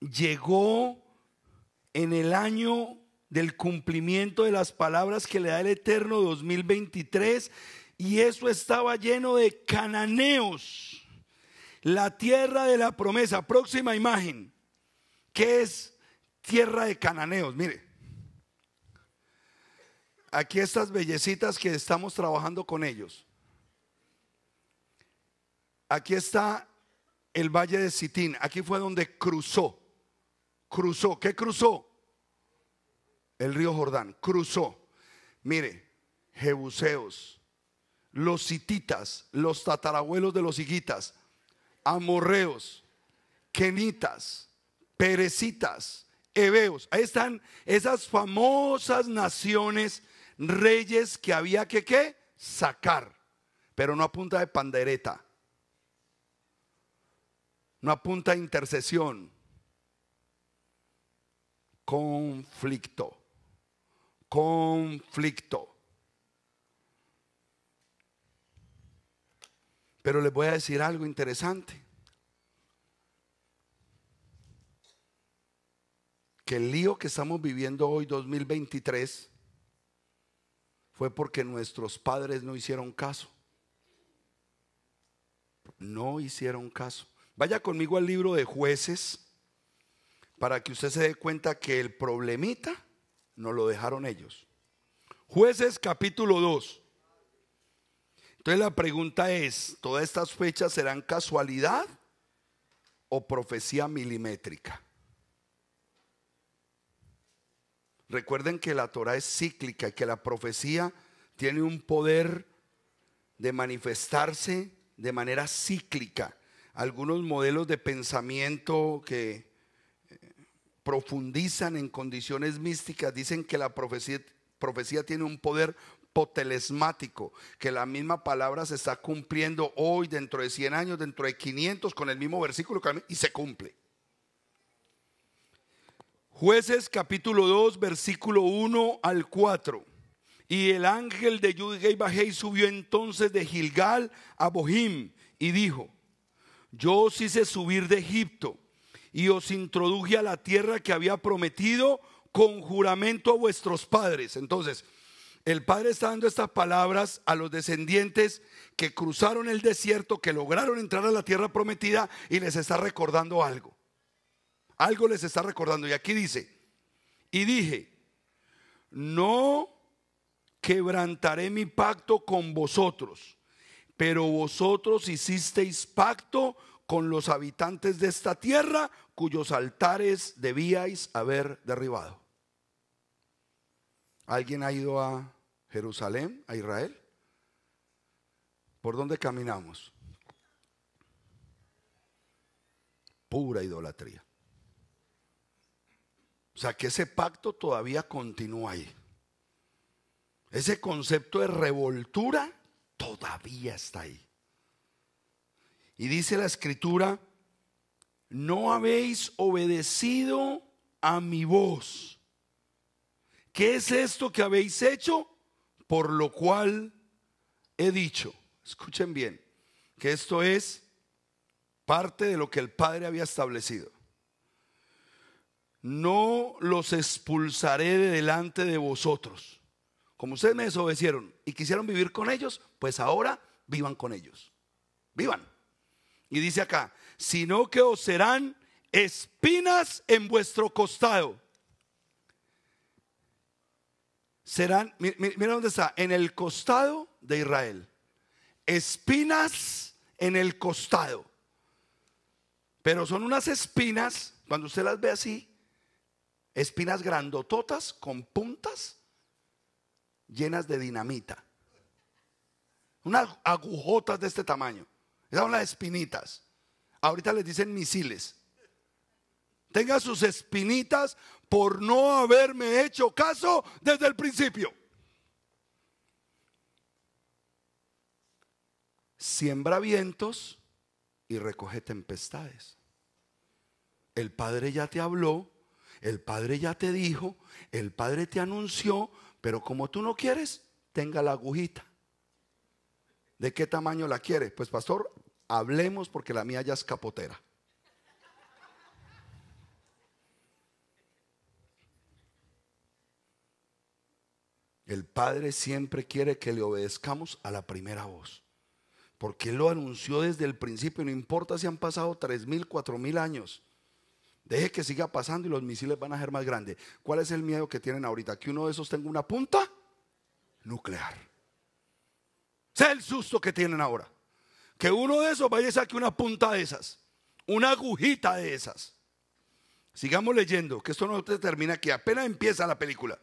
llegó en el año del cumplimiento de las palabras que le da el Eterno 2023, y eso estaba lleno de cananeos, la tierra de la promesa. Próxima imagen, que es tierra de cananeos, mire. Aquí estas bellecitas que estamos trabajando con ellos. Aquí está el valle de Sitín. Aquí fue donde cruzó. Cruzó. ¿Qué cruzó? el río Jordán, cruzó, mire, Jebuseos, los hititas, los tatarabuelos de los higuitas, amorreos, kenitas, perecitas, hebeos. Ahí están esas famosas naciones, reyes que había que ¿qué? sacar, pero no a punta de pandereta, no a punta de intercesión, conflicto conflicto. Pero les voy a decir algo interesante. Que el lío que estamos viviendo hoy, 2023, fue porque nuestros padres no hicieron caso. No hicieron caso. Vaya conmigo al libro de jueces para que usted se dé cuenta que el problemita nos lo dejaron ellos. Jueces capítulo 2. Entonces la pregunta es, ¿todas estas fechas serán casualidad o profecía milimétrica? Recuerden que la Torah es cíclica y que la profecía tiene un poder de manifestarse de manera cíclica. Algunos modelos de pensamiento que profundizan en condiciones místicas dicen que la profecía, tiene un poder potelesmático, que la misma palabra se está cumpliendo hoy, dentro de 100 años, dentro de 500, con el mismo versículo y se cumple. Jueces capítulo 2, versículo 1 al 4. Y el ángel de Yudgei subió entonces de Gilgal a Bohim y dijo, yo os hice subir de Egipto y os introduje a la tierra que había prometido con juramento a vuestros padres. Entonces, el Padre está dando estas palabras a los descendientes que cruzaron el desierto, que lograron entrar a la tierra prometida y les está recordando algo. Algo les está recordando. Y aquí dice, y dije, no quebrantaré mi pacto con vosotros, pero vosotros hicisteis pacto con los habitantes de esta tierra cuyos altares debíais haber derribado. ¿Alguien ha ido a Jerusalén, a Israel? ¿Por dónde caminamos? Pura idolatría. O sea que ese pacto todavía continúa ahí. Ese concepto de revoltura todavía está ahí. Y dice la escritura, no habéis obedecido a mi voz. ¿Qué es esto que habéis hecho? Por lo cual he dicho, escuchen bien, que esto es parte de lo que el Padre había establecido. No los expulsaré de delante de vosotros. Como ustedes me desobedecieron y quisieron vivir con ellos, pues ahora vivan con ellos. Vivan. Y dice acá, sino que os serán espinas en vuestro costado. Serán, mira, dónde está, en el costado de Israel. Espinas en el costado. Pero son unas espinas, cuando usted las ve así, espinas grandototas con puntas llenas de dinamita. Unas agujotas de este tamaño. Esas las espinitas. Ahorita les dicen misiles. Tenga sus espinitas por no haberme hecho caso desde el principio. Siembra vientos y recoge tempestades. El Padre ya te habló, el Padre ya te dijo, el Padre te anunció, pero como tú no quieres, tenga la agujita. ¿De qué tamaño la quiere? Pues pastor, hablemos porque la mía ya es capotera. El Padre siempre quiere que le obedezcamos a la primera voz. Porque Él lo anunció desde el principio. No importa si han pasado tres mil, cuatro mil años. Deje que siga pasando y los misiles van a ser más grandes. ¿Cuál es el miedo que tienen ahorita? Que uno de esos tenga una punta nuclear sea el susto que tienen ahora. Que uno de esos vaya aquí sacar una punta de esas, una agujita de esas. Sigamos leyendo, que esto no termina aquí, apenas empieza la película.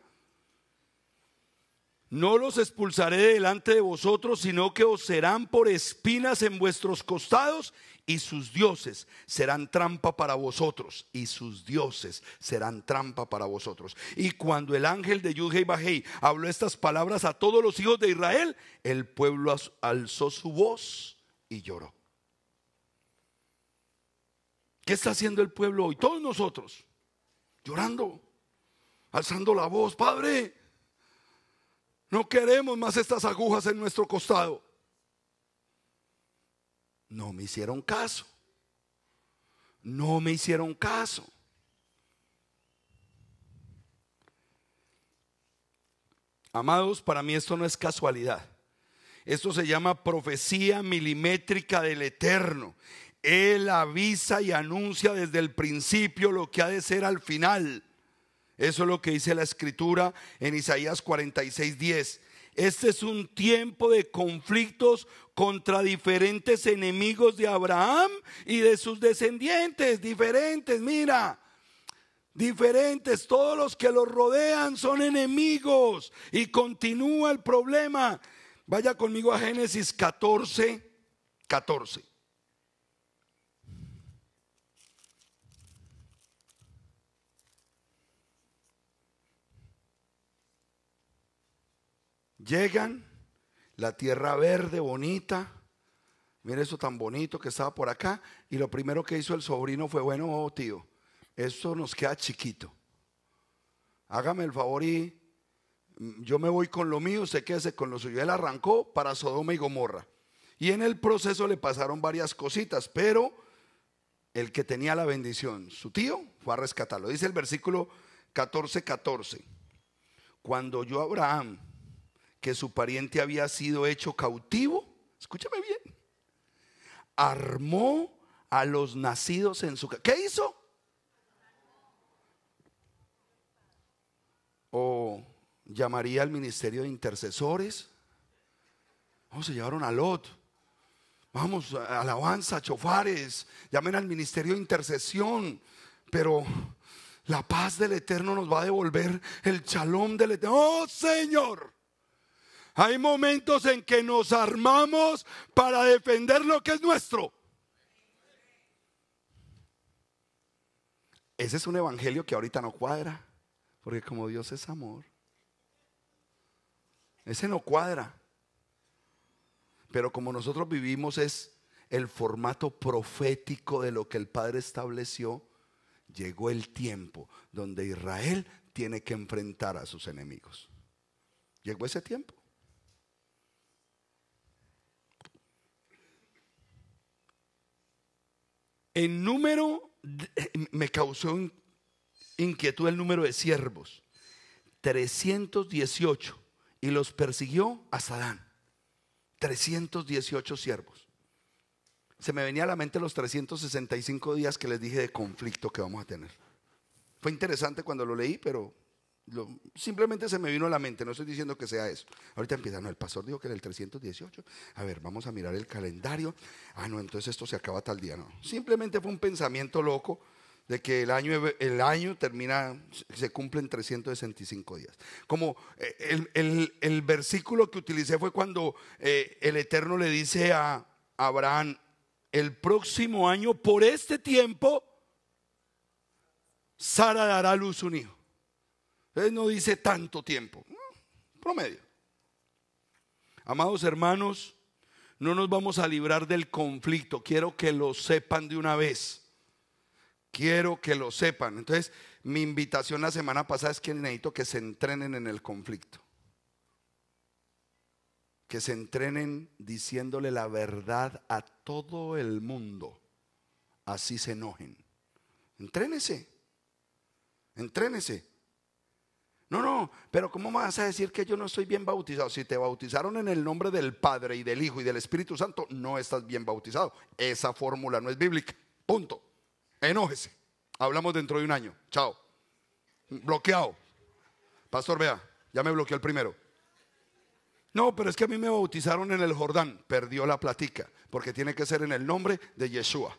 No los expulsaré delante de vosotros, sino que os serán por espinas en vuestros costados y sus dioses serán trampa para vosotros, y sus dioses serán trampa para vosotros. Y cuando el ángel de Yudhei Bajei habló estas palabras a todos los hijos de Israel, el pueblo alzó su voz y lloró. ¿Qué está haciendo el pueblo hoy? Todos nosotros, llorando, alzando la voz, Padre, no queremos más estas agujas en nuestro costado. No me hicieron caso. No me hicieron caso. Amados, para mí esto no es casualidad. Esto se llama profecía milimétrica del Eterno. Él avisa y anuncia desde el principio lo que ha de ser al final. Eso es lo que dice la escritura en Isaías 46, 10. Este es un tiempo de conflictos contra diferentes enemigos de Abraham y de sus descendientes, diferentes, mira. Diferentes, todos los que los rodean son enemigos y continúa el problema. Vaya conmigo a Génesis 14, 14. Llegan, la tierra verde, bonita. Mira eso tan bonito que estaba por acá. Y lo primero que hizo el sobrino fue, bueno, oh, tío, esto nos queda chiquito. Hágame el favor y mm, yo me voy con lo mío, usted quédese con lo suyo. Él arrancó para Sodoma y Gomorra. Y en el proceso le pasaron varias cositas, pero el que tenía la bendición, su tío, fue a rescatarlo. Dice el versículo 14, 14. Cuando yo Abraham que su pariente había sido hecho cautivo, escúchame bien, armó a los nacidos en su casa. ¿Qué hizo? O llamaría al ministerio de intercesores. vamos se llevaron a Lot. Vamos, alabanza, chofares, llamen al ministerio de intercesión. Pero la paz del Eterno nos va a devolver el chalón del Eterno. ¡Oh, Señor! Hay momentos en que nos armamos para defender lo que es nuestro. Ese es un evangelio que ahorita no cuadra, porque como Dios es amor, ese no cuadra. Pero como nosotros vivimos es el formato profético de lo que el Padre estableció, llegó el tiempo donde Israel tiene que enfrentar a sus enemigos. Llegó ese tiempo. El número, me causó inquietud el número de siervos, 318, y los persiguió hasta trescientos 318 siervos. Se me venía a la mente los 365 días que les dije de conflicto que vamos a tener. Fue interesante cuando lo leí, pero simplemente se me vino a la mente, no estoy diciendo que sea eso. Ahorita empieza, no, el pastor dijo que era el 318. A ver, vamos a mirar el calendario. Ah, no, entonces esto se acaba tal día, no. Simplemente fue un pensamiento loco de que el año, el año termina, se cumplen 365 días. Como eh, el, versículo que utilicé fue cuando eh, el Eterno le dice a Abraham, el próximo año, por este tiempo, Sara dará a luz un hijo. Él no dice tanto tiempo, promedio. Amados hermanos, no nos vamos a librar del conflicto. Quiero que lo sepan de una vez. Quiero que lo sepan. Entonces, mi invitación la semana pasada es que necesito que se entrenen en el conflicto. Que se entrenen diciéndole la verdad a todo el mundo. Así se enojen. Entrénese. Entrénese. No, no, pero ¿cómo vas a decir que yo no estoy bien bautizado? Si te bautizaron en el nombre del Padre y del Hijo y del Espíritu Santo, no estás bien bautizado. Esa fórmula no es bíblica. Punto. Enójese. Hablamos dentro de un año. Chao. Bloqueado. Pastor, vea, ya me bloqueó el primero. No, pero es que a mí me bautizaron en el Jordán. Perdió la platica, porque tiene que ser en el nombre de Yeshua.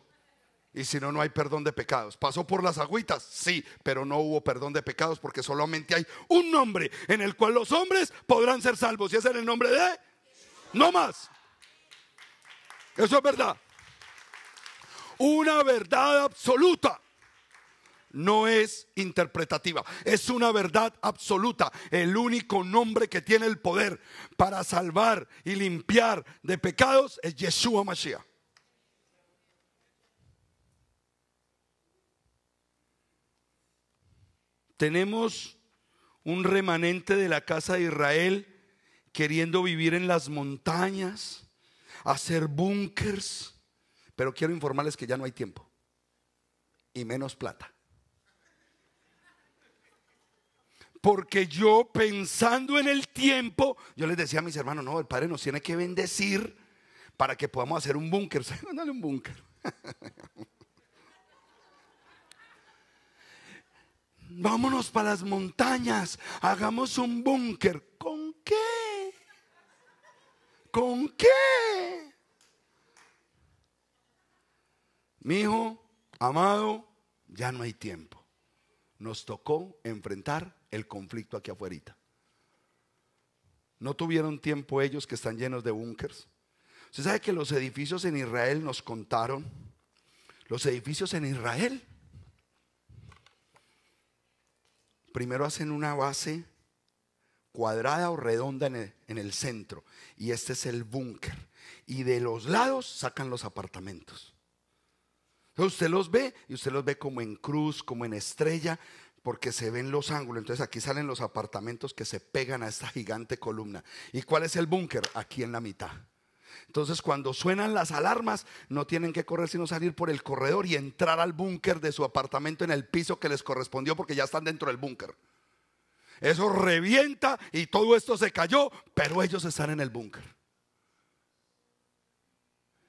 Y si no, no hay perdón de pecados. ¿Pasó por las agüitas? Sí, pero no hubo perdón de pecados porque solamente hay un nombre en el cual los hombres podrán ser salvos. Y ese es el nombre de... No más. Eso es verdad. Una verdad absoluta no es interpretativa, es una verdad absoluta, el único nombre que tiene el poder para salvar y limpiar de pecados es Yeshua Mashiach. Tenemos un remanente de la casa de Israel queriendo vivir en las montañas, hacer búnkers, pero quiero informarles que ya no hay tiempo y menos plata. Porque yo pensando en el tiempo, yo les decía a mis hermanos, no, el Padre nos tiene que bendecir para que podamos hacer un búnker. un búnker. Vámonos para las montañas, hagamos un búnker. ¿Con qué? ¿Con qué? Mi hijo, amado, ya no hay tiempo. Nos tocó enfrentar el conflicto aquí afuera. No tuvieron tiempo ellos que están llenos de búnkers. Usted sabe que los edificios en Israel nos contaron. Los edificios en Israel primero hacen una base cuadrada o redonda en el, centro. Y este es el búnker. Y de los lados sacan los apartamentos. Entonces usted los ve y usted los ve como en cruz, como en estrella, porque se ven los ángulos. Entonces aquí salen los apartamentos que se pegan a esta gigante columna. ¿Y cuál es el búnker? Aquí en la mitad. Entonces cuando suenan las alarmas, no tienen que correr sino salir por el corredor y entrar al búnker de su apartamento en el piso que les correspondió porque ya están dentro del búnker. Eso revienta y todo esto se cayó, pero ellos están en el búnker.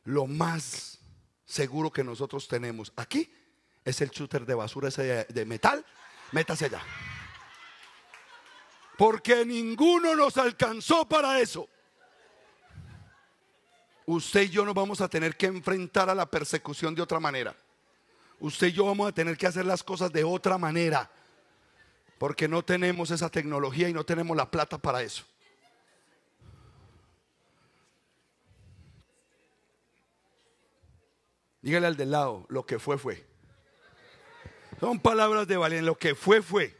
Lo más seguro que nosotros tenemos aquí es el shooter de basura ese de, de metal. Métase allá. Porque ninguno nos alcanzó para eso usted y yo nos vamos a tener que enfrentar a la persecución de otra manera. Usted y yo vamos a tener que hacer las cosas de otra manera. Porque no tenemos esa tecnología y no tenemos la plata para eso. Dígale al del lado, lo que fue fue. Son palabras de valiente, lo que fue fue.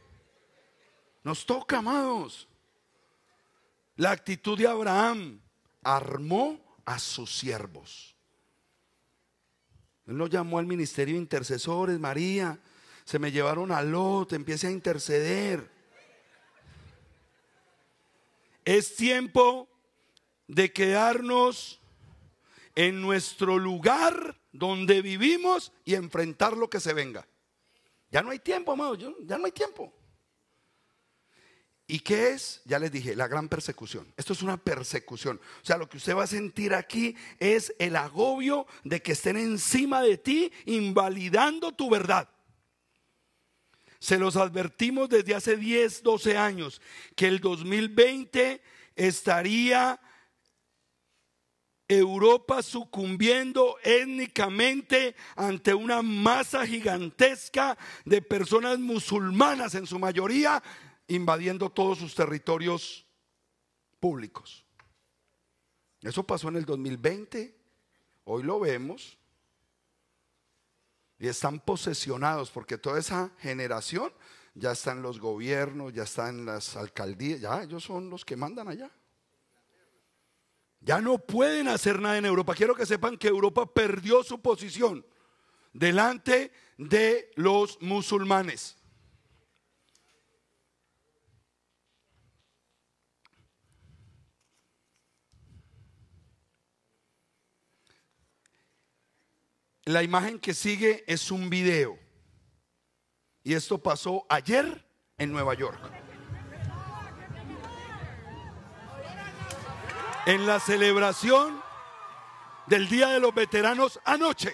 Nos toca, amados. La actitud de Abraham armó a sus siervos. Él lo llamó al ministerio de intercesores, María, se me llevaron a Lot, empiece a interceder. Es tiempo de quedarnos en nuestro lugar donde vivimos y enfrentar lo que se venga. Ya no hay tiempo, ya no hay tiempo. ¿Y qué es? Ya les dije, la gran persecución. Esto es una persecución. O sea, lo que usted va a sentir aquí es el agobio de que estén encima de ti invalidando tu verdad. Se los advertimos desde hace 10, 12 años que el 2020 estaría Europa sucumbiendo étnicamente ante una masa gigantesca de personas musulmanas en su mayoría invadiendo todos sus territorios públicos. Eso pasó en el 2020, hoy lo vemos. Y están posesionados porque toda esa generación ya está en los gobiernos, ya está en las alcaldías, ya ellos son los que mandan allá. Ya no pueden hacer nada en Europa. Quiero que sepan que Europa perdió su posición delante de los musulmanes. La imagen que sigue es un video. Y esto pasó ayer en Nueva York. En la celebración del Día de los Veteranos anoche.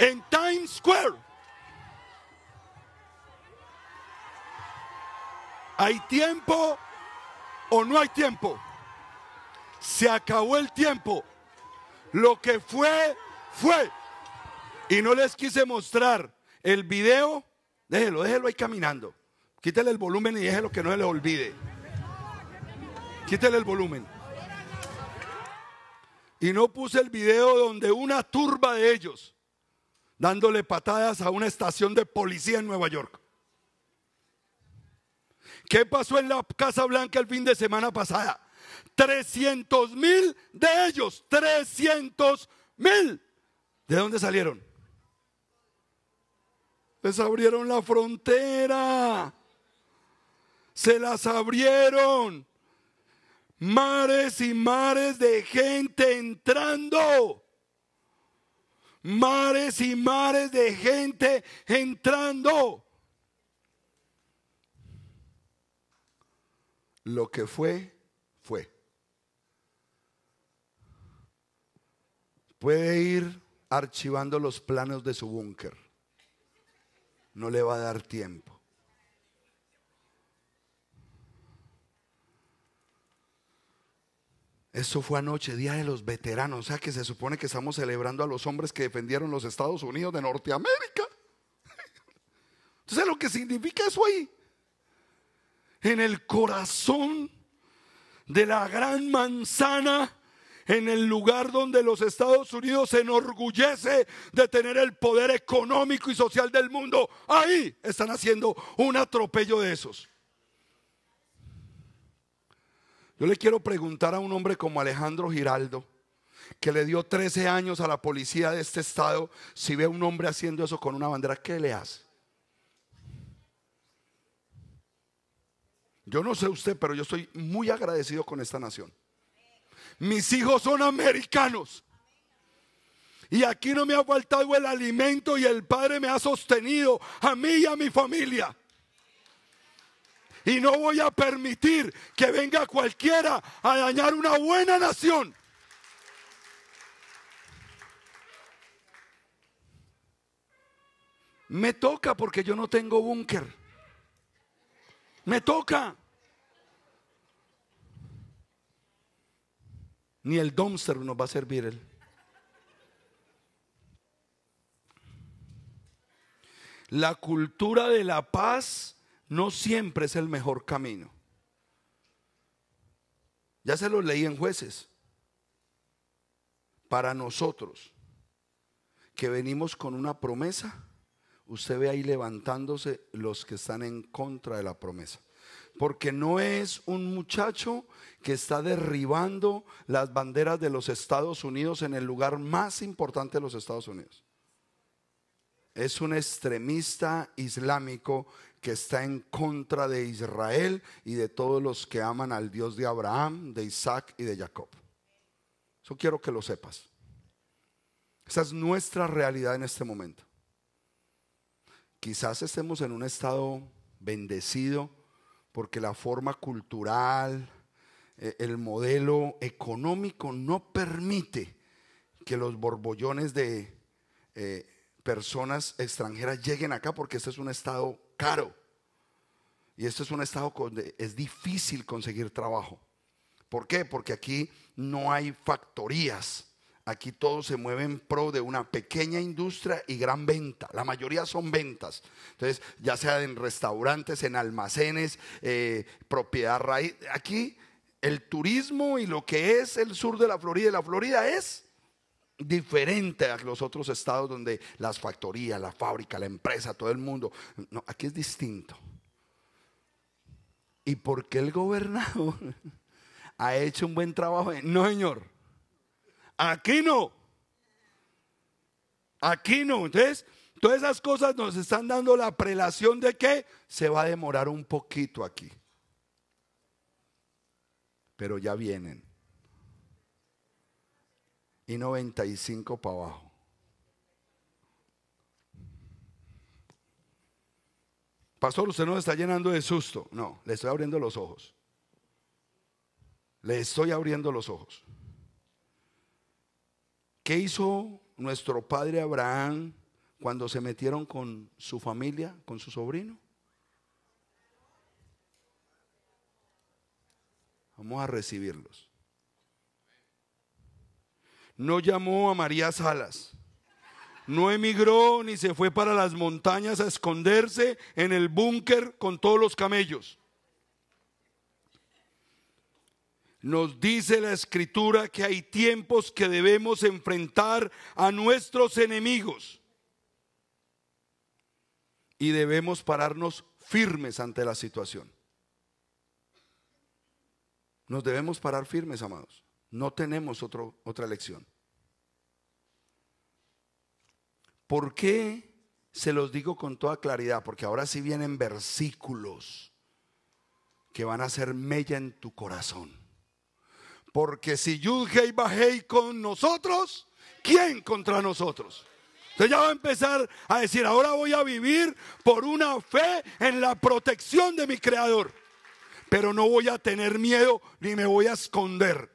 En Times Square. ¿Hay tiempo o no hay tiempo? Se acabó el tiempo. Lo que fue, fue. Y no les quise mostrar el video. Déjelo, déjelo ahí caminando. Quítele el volumen y déjelo que no se le olvide. Quítele el volumen. Y no puse el video donde una turba de ellos dándole patadas a una estación de policía en Nueva York. ¿Qué pasó en la Casa Blanca el fin de semana pasada? 300 mil de ellos, 300 mil. ¿De dónde salieron? Les abrieron la frontera. Se las abrieron. Mares y mares de gente entrando. Mares y mares de gente entrando. Lo que fue Puede ir archivando los planos de su búnker. No le va a dar tiempo. Eso fue anoche, Día de los Veteranos. O sea que se supone que estamos celebrando a los hombres que defendieron los Estados Unidos de Norteamérica. Entonces lo que significa eso ahí. En el corazón de la gran manzana en el lugar donde los Estados Unidos se enorgullece de tener el poder económico y social del mundo, ahí están haciendo un atropello de esos. Yo le quiero preguntar a un hombre como Alejandro Giraldo, que le dio 13 años a la policía de este estado, si ve a un hombre haciendo eso con una bandera, ¿qué le hace? Yo no sé usted, pero yo estoy muy agradecido con esta nación mis hijos son americanos. Y aquí no me ha faltado el alimento y el Padre me ha sostenido a mí y a mi familia. Y no voy a permitir que venga cualquiera a dañar una buena nación. Me toca porque yo no tengo búnker. Me toca. Ni el dumpster nos va a servir él. La cultura de la paz no siempre es el mejor camino. Ya se lo leí en jueces. Para nosotros que venimos con una promesa, usted ve ahí levantándose los que están en contra de la promesa porque no es un muchacho que está derribando las banderas de los Estados Unidos en el lugar más importante de los Estados Unidos. Es un extremista islámico que está en contra de Israel y de todos los que aman al Dios de Abraham, de Isaac y de Jacob. Eso quiero que lo sepas. Esa es nuestra realidad en este momento. Quizás estemos en un estado bendecido porque la forma cultural, eh, el modelo económico no permite que los borbollones de eh, personas extranjeras lleguen acá porque este es un estado caro. Y este es un estado donde es difícil conseguir trabajo. ¿Por qué? Porque aquí no hay factorías Aquí todo se mueve en pro de una pequeña industria y gran venta. La mayoría son ventas. Entonces, ya sea en restaurantes, en almacenes, eh, propiedad raíz. Aquí el turismo y lo que es el sur de la Florida y la Florida es diferente a los otros estados donde las factorías, la fábrica, la empresa, todo el mundo. No, aquí es distinto. ¿Y por qué el gobernador ha hecho un buen trabajo? No, señor Aquí no. Aquí no. Entonces, todas esas cosas nos están dando la prelación de que se va a demorar un poquito aquí. Pero ya vienen. Y 95 para abajo. Pastor, usted no está llenando de susto. No, le estoy abriendo los ojos. Le estoy abriendo los ojos. ¿Qué hizo nuestro padre Abraham cuando se metieron con su familia, con su sobrino? Vamos a recibirlos. No llamó a María Salas. No emigró ni se fue para las montañas a esconderse en el búnker con todos los camellos. Nos dice la escritura que hay tiempos que debemos enfrentar a nuestros enemigos y debemos pararnos firmes ante la situación. Nos debemos parar firmes, amados. No tenemos otra lección. ¿Por qué se los digo con toda claridad? Porque ahora sí vienen versículos que van a ser mella en tu corazón. Porque si yo bajé con nosotros, ¿quién contra nosotros? Entonces ya va a empezar a decir, ahora voy a vivir por una fe en la protección de mi Creador. Pero no voy a tener miedo ni me voy a esconder.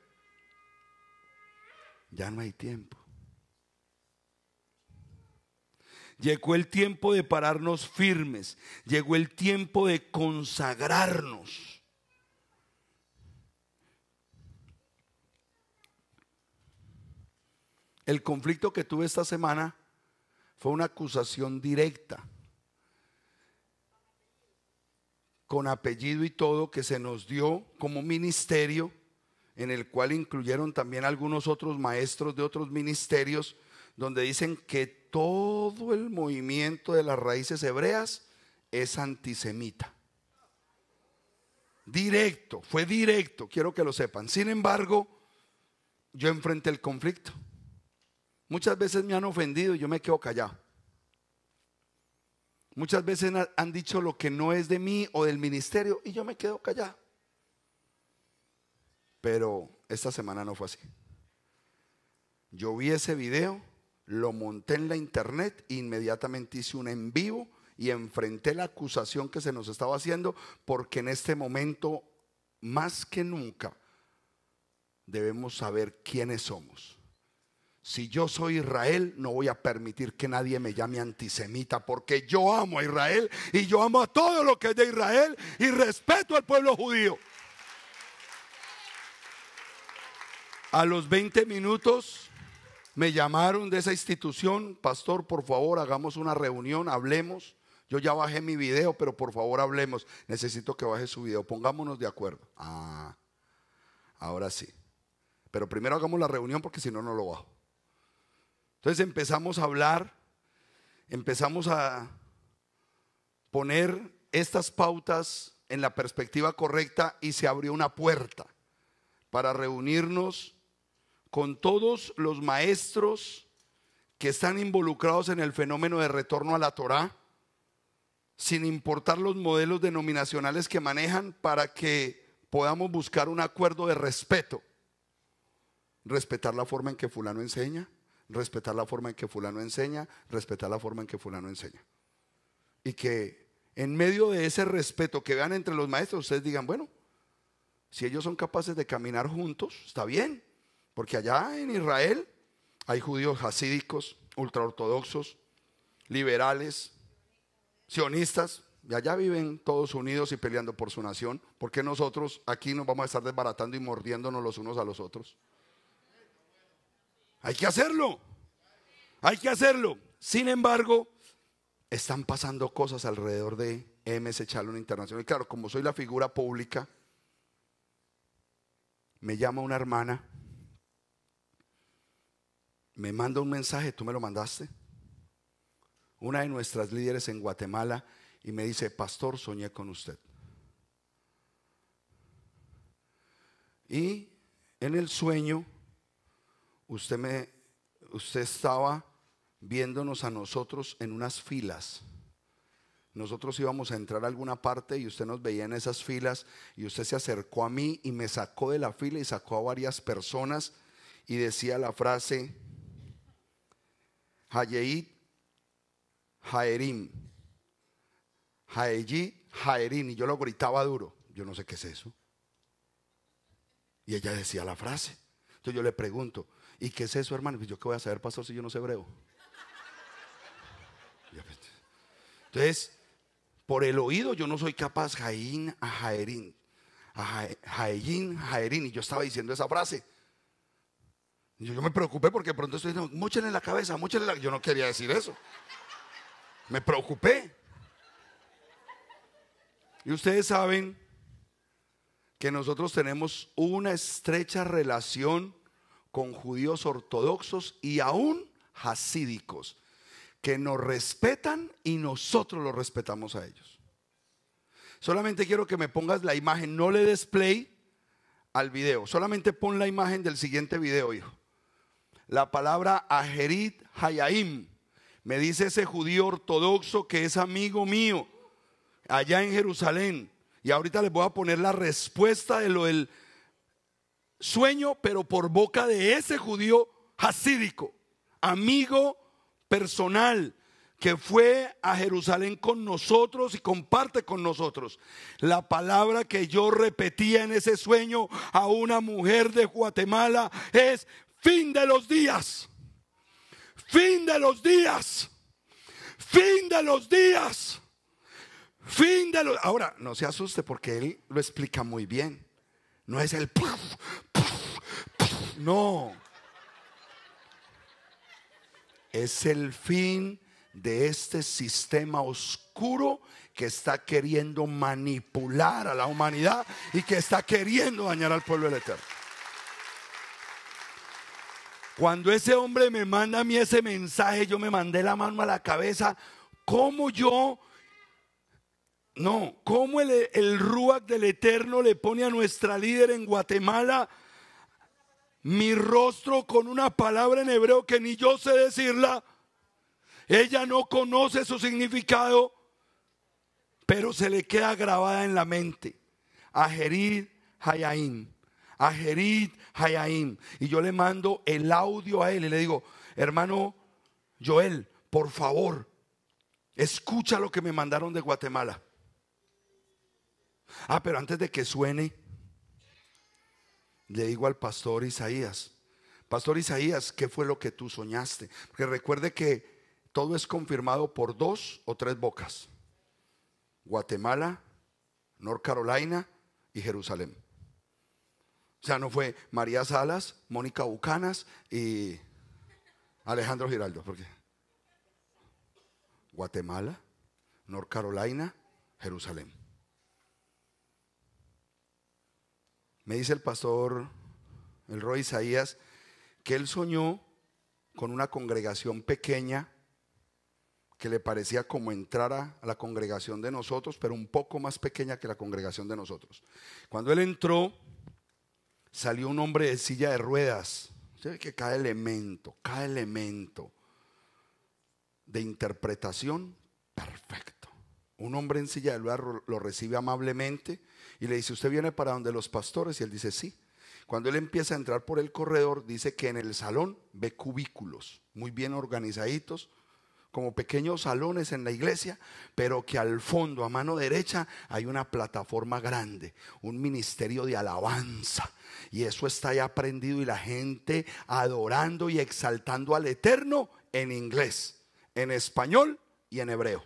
Ya no hay tiempo. Llegó el tiempo de pararnos firmes. Llegó el tiempo de consagrarnos. El conflicto que tuve esta semana fue una acusación directa, con apellido y todo, que se nos dio como ministerio, en el cual incluyeron también algunos otros maestros de otros ministerios, donde dicen que todo el movimiento de las raíces hebreas es antisemita. Directo, fue directo, quiero que lo sepan. Sin embargo, yo enfrenté el conflicto Muchas veces me han ofendido y yo me quedo callado. Muchas veces han dicho lo que no es de mí o del ministerio y yo me quedo callado. Pero esta semana no fue así. Yo vi ese video, lo monté en la internet e inmediatamente hice un en vivo y enfrenté la acusación que se nos estaba haciendo porque en este momento, más que nunca, debemos saber quiénes somos si yo soy Israel, no voy a permitir que nadie me llame antisemita, porque yo amo a Israel y yo amo a todo lo que es de Israel y respeto al pueblo judío. A los 20 minutos me llamaron de esa institución, pastor, por favor, hagamos una reunión, hablemos. Yo ya bajé mi video, pero por favor hablemos. Necesito que baje su video, pongámonos de acuerdo. Ah, ahora sí. Pero primero hagamos la reunión porque si no, no lo bajo. Entonces empezamos a hablar, empezamos a poner estas pautas en la perspectiva correcta y se abrió una puerta para reunirnos con todos los maestros que están involucrados en el fenómeno de retorno a la Torá, sin importar los modelos denominacionales que manejan, para que podamos buscar un acuerdo de respeto. Respetar la forma en que fulano enseña, respetar la forma en que fulano enseña, respetar la forma en que fulano enseña. Y que en medio de ese respeto que vean entre los maestros, ustedes digan, bueno, si ellos son capaces de caminar juntos, está bien, porque allá en Israel hay judíos hasídicos, ultraortodoxos, liberales, sionistas, y allá viven todos unidos y peleando por su nación. ¿Por qué nosotros aquí nos vamos a estar desbaratando y mordiéndonos los unos a los otros? Hay que hacerlo. Hay que hacerlo. Sin embargo, están pasando cosas alrededor de MS Chalón Internacional. Y claro, como soy la figura pública, me llama una hermana, me manda un mensaje, tú me lo mandaste, una de nuestras líderes en Guatemala, y me dice, pastor, soñé con usted. Y en el sueño usted, me, usted estaba viéndonos a nosotros en unas filas. Nosotros íbamos a entrar a alguna parte y usted nos veía en esas filas y usted se acercó a mí y me sacó de la fila y sacó a varias personas y decía la frase, Hayeit Jaerim, Jaeyi Jaerim, y yo lo gritaba duro, yo no sé qué es eso. Y ella decía la frase. Entonces yo le pregunto, ¿Y qué es eso, hermano? Pues Yo qué voy a saber, pastor, si yo no sé hebreo. Pues, entonces, por el oído yo no soy capaz, Jaín a Jaerín. Jaín, Jaerín. Y yo estaba diciendo esa frase. yo, me preocupé porque pronto estoy diciendo, en la cabeza, múchale la... Yo no quería decir eso. Me preocupé. Y ustedes saben que nosotros tenemos una estrecha relación con judíos ortodoxos y aún hasídicos, que nos respetan y nosotros los respetamos a ellos. Solamente quiero que me pongas la imagen, no le display al video, solamente pon la imagen del siguiente video, hijo. La palabra Ajerit Hayaim, me dice ese judío ortodoxo que es amigo mío allá en Jerusalén. Y ahorita les voy a poner la respuesta de lo del sueño, pero por boca de ese judío hasídico, amigo personal, que fue a Jerusalén con nosotros y comparte con nosotros. La palabra que yo repetía en ese sueño a una mujer de Guatemala es fin de los días, fin de los días, fin de los días, fin de los... Ahora, no se asuste porque él lo explica muy bien. No es el no. Es el fin de este sistema oscuro que está queriendo manipular a la humanidad y que está queriendo dañar al pueblo del Eterno. Cuando ese hombre me manda a mí ese mensaje, yo me mandé la mano a la cabeza. ¿Cómo yo? No, ¿cómo el, el RUAC del Eterno le pone a nuestra líder en Guatemala mi rostro con una palabra en hebreo que ni yo sé decirla. Ella no conoce su significado, pero se le queda grabada en la mente. Ajerid Hayaim. Ajerid Hayaim. Y yo le mando el audio a él y le digo, hermano Joel, por favor, escucha lo que me mandaron de Guatemala. Ah, pero antes de que suene, le digo al pastor Isaías, Pastor Isaías, ¿qué fue lo que tú soñaste? Porque recuerde que todo es confirmado por dos o tres bocas. Guatemala, North Carolina y Jerusalén. O sea, no fue María Salas, Mónica Bucanas y Alejandro Giraldo. Porque Guatemala, North Carolina, Jerusalén. Me dice el pastor, el Roy Isaías, que él soñó con una congregación pequeña que le parecía como entrar a, la congregación de nosotros, pero un poco más pequeña que la congregación de nosotros. Cuando él entró, salió un hombre de silla de ruedas. Que cada elemento, cada elemento de interpretación perfecto. Un hombre en silla de lugar lo recibe amablemente y le dice, ¿usted viene para donde los pastores? Y él dice, sí. Cuando él empieza a entrar por el corredor, dice que en el salón ve cubículos muy bien organizaditos, como pequeños salones en la iglesia, pero que al fondo, a mano derecha, hay una plataforma grande, un ministerio de alabanza. Y eso está ya aprendido y la gente adorando y exaltando al Eterno en inglés, en español y en hebreo.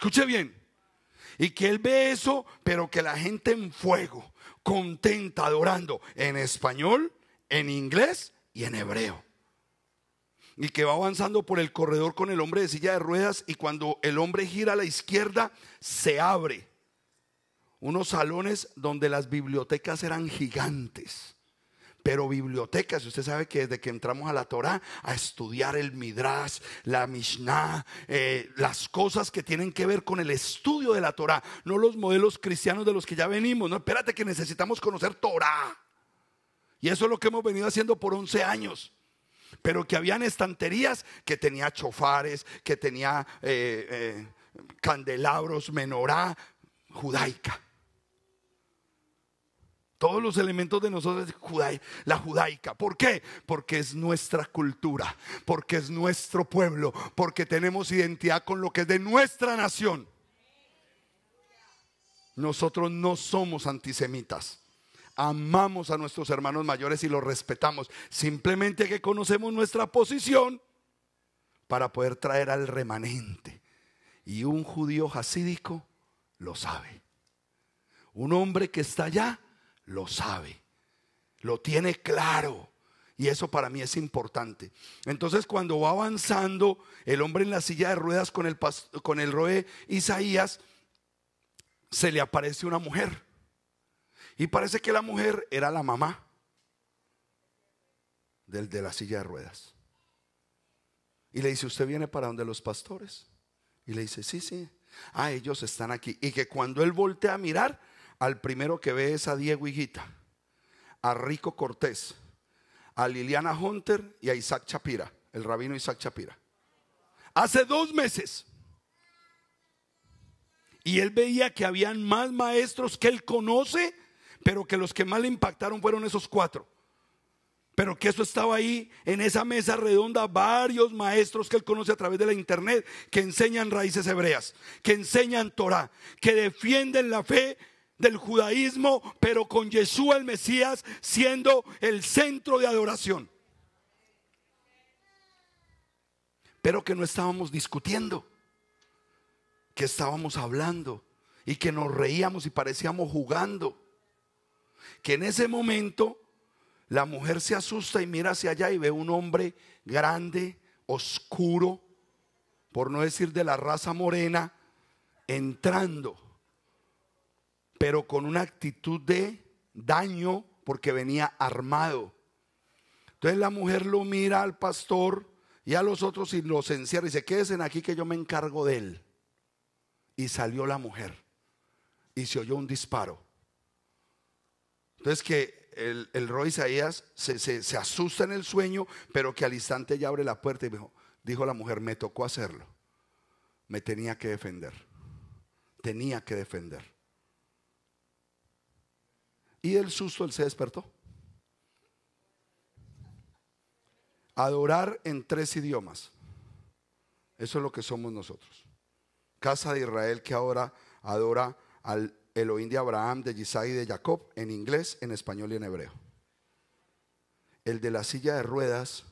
Escuche bien. Y que él ve eso, pero que la gente en fuego, contenta, adorando, en español, en inglés y en hebreo. Y que va avanzando por el corredor con el hombre de silla de ruedas y cuando el hombre gira a la izquierda, se abre unos salones donde las bibliotecas eran gigantes. Pero bibliotecas, usted sabe que desde que entramos a la Torah a estudiar el Midrash, la Mishnah, eh, las cosas que tienen que ver con el estudio de la Torah, no los modelos cristianos de los que ya venimos. No, espérate que necesitamos conocer Torah. Y eso es lo que hemos venido haciendo por 11 años pero que habían estanterías que tenía chofares, que tenía eh, eh, candelabros, menorá, judaica todos los elementos de nosotros es la judaica. ¿Por qué? Porque es nuestra cultura, porque es nuestro pueblo, porque tenemos identidad con lo que es de nuestra nación. Nosotros no somos antisemitas. Amamos a nuestros hermanos mayores y los respetamos. Simplemente que conocemos nuestra posición para poder traer al remanente. Y un judío jasídico lo sabe. Un hombre que está allá lo sabe, lo tiene claro. Y eso para mí es importante. Entonces cuando va avanzando el hombre en la silla de ruedas con el, con el roe Isaías, se le aparece una mujer. Y parece que la mujer era la mamá del de la silla de ruedas. Y le dice, ¿usted viene para donde los pastores? Y le dice, sí, sí. Ah, ellos están aquí. Y que cuando él voltea a mirar, al primero que ve es a Diego Higuita, a Rico Cortés, a Liliana Hunter y a Isaac Chapira, el rabino Isaac Chapira. Hace dos meses. Y él veía que habían más maestros que él conoce, pero que los que más le impactaron fueron esos cuatro. Pero que eso estaba ahí en esa mesa redonda, varios maestros que él conoce a través de la internet, que enseñan raíces hebreas, que enseñan Torah, que defienden la fe del judaísmo, pero con Jesús el Mesías siendo el centro de adoración. Pero que no estábamos discutiendo, que estábamos hablando y que nos reíamos y parecíamos jugando. Que en ese momento la mujer se asusta y mira hacia allá y ve un hombre grande, oscuro, por no decir de la raza morena, entrando pero con una actitud de daño porque venía armado. Entonces la mujer lo mira al pastor y a los otros y los encierra y dice, quédense aquí que yo me encargo de él. Y salió la mujer y se oyó un disparo. Entonces que el, el rey Isaías se, se, asusta en el sueño, pero que al instante ya abre la puerta y dijo, dijo la mujer, me tocó hacerlo. Me tenía que defender. Tenía que defender. Y del susto él se despertó. Adorar en tres idiomas. Eso es lo que somos nosotros. Casa de Israel que ahora adora al Elohim de Abraham, de Isaac y de Jacob en inglés, en español y en hebreo. El de la silla de ruedas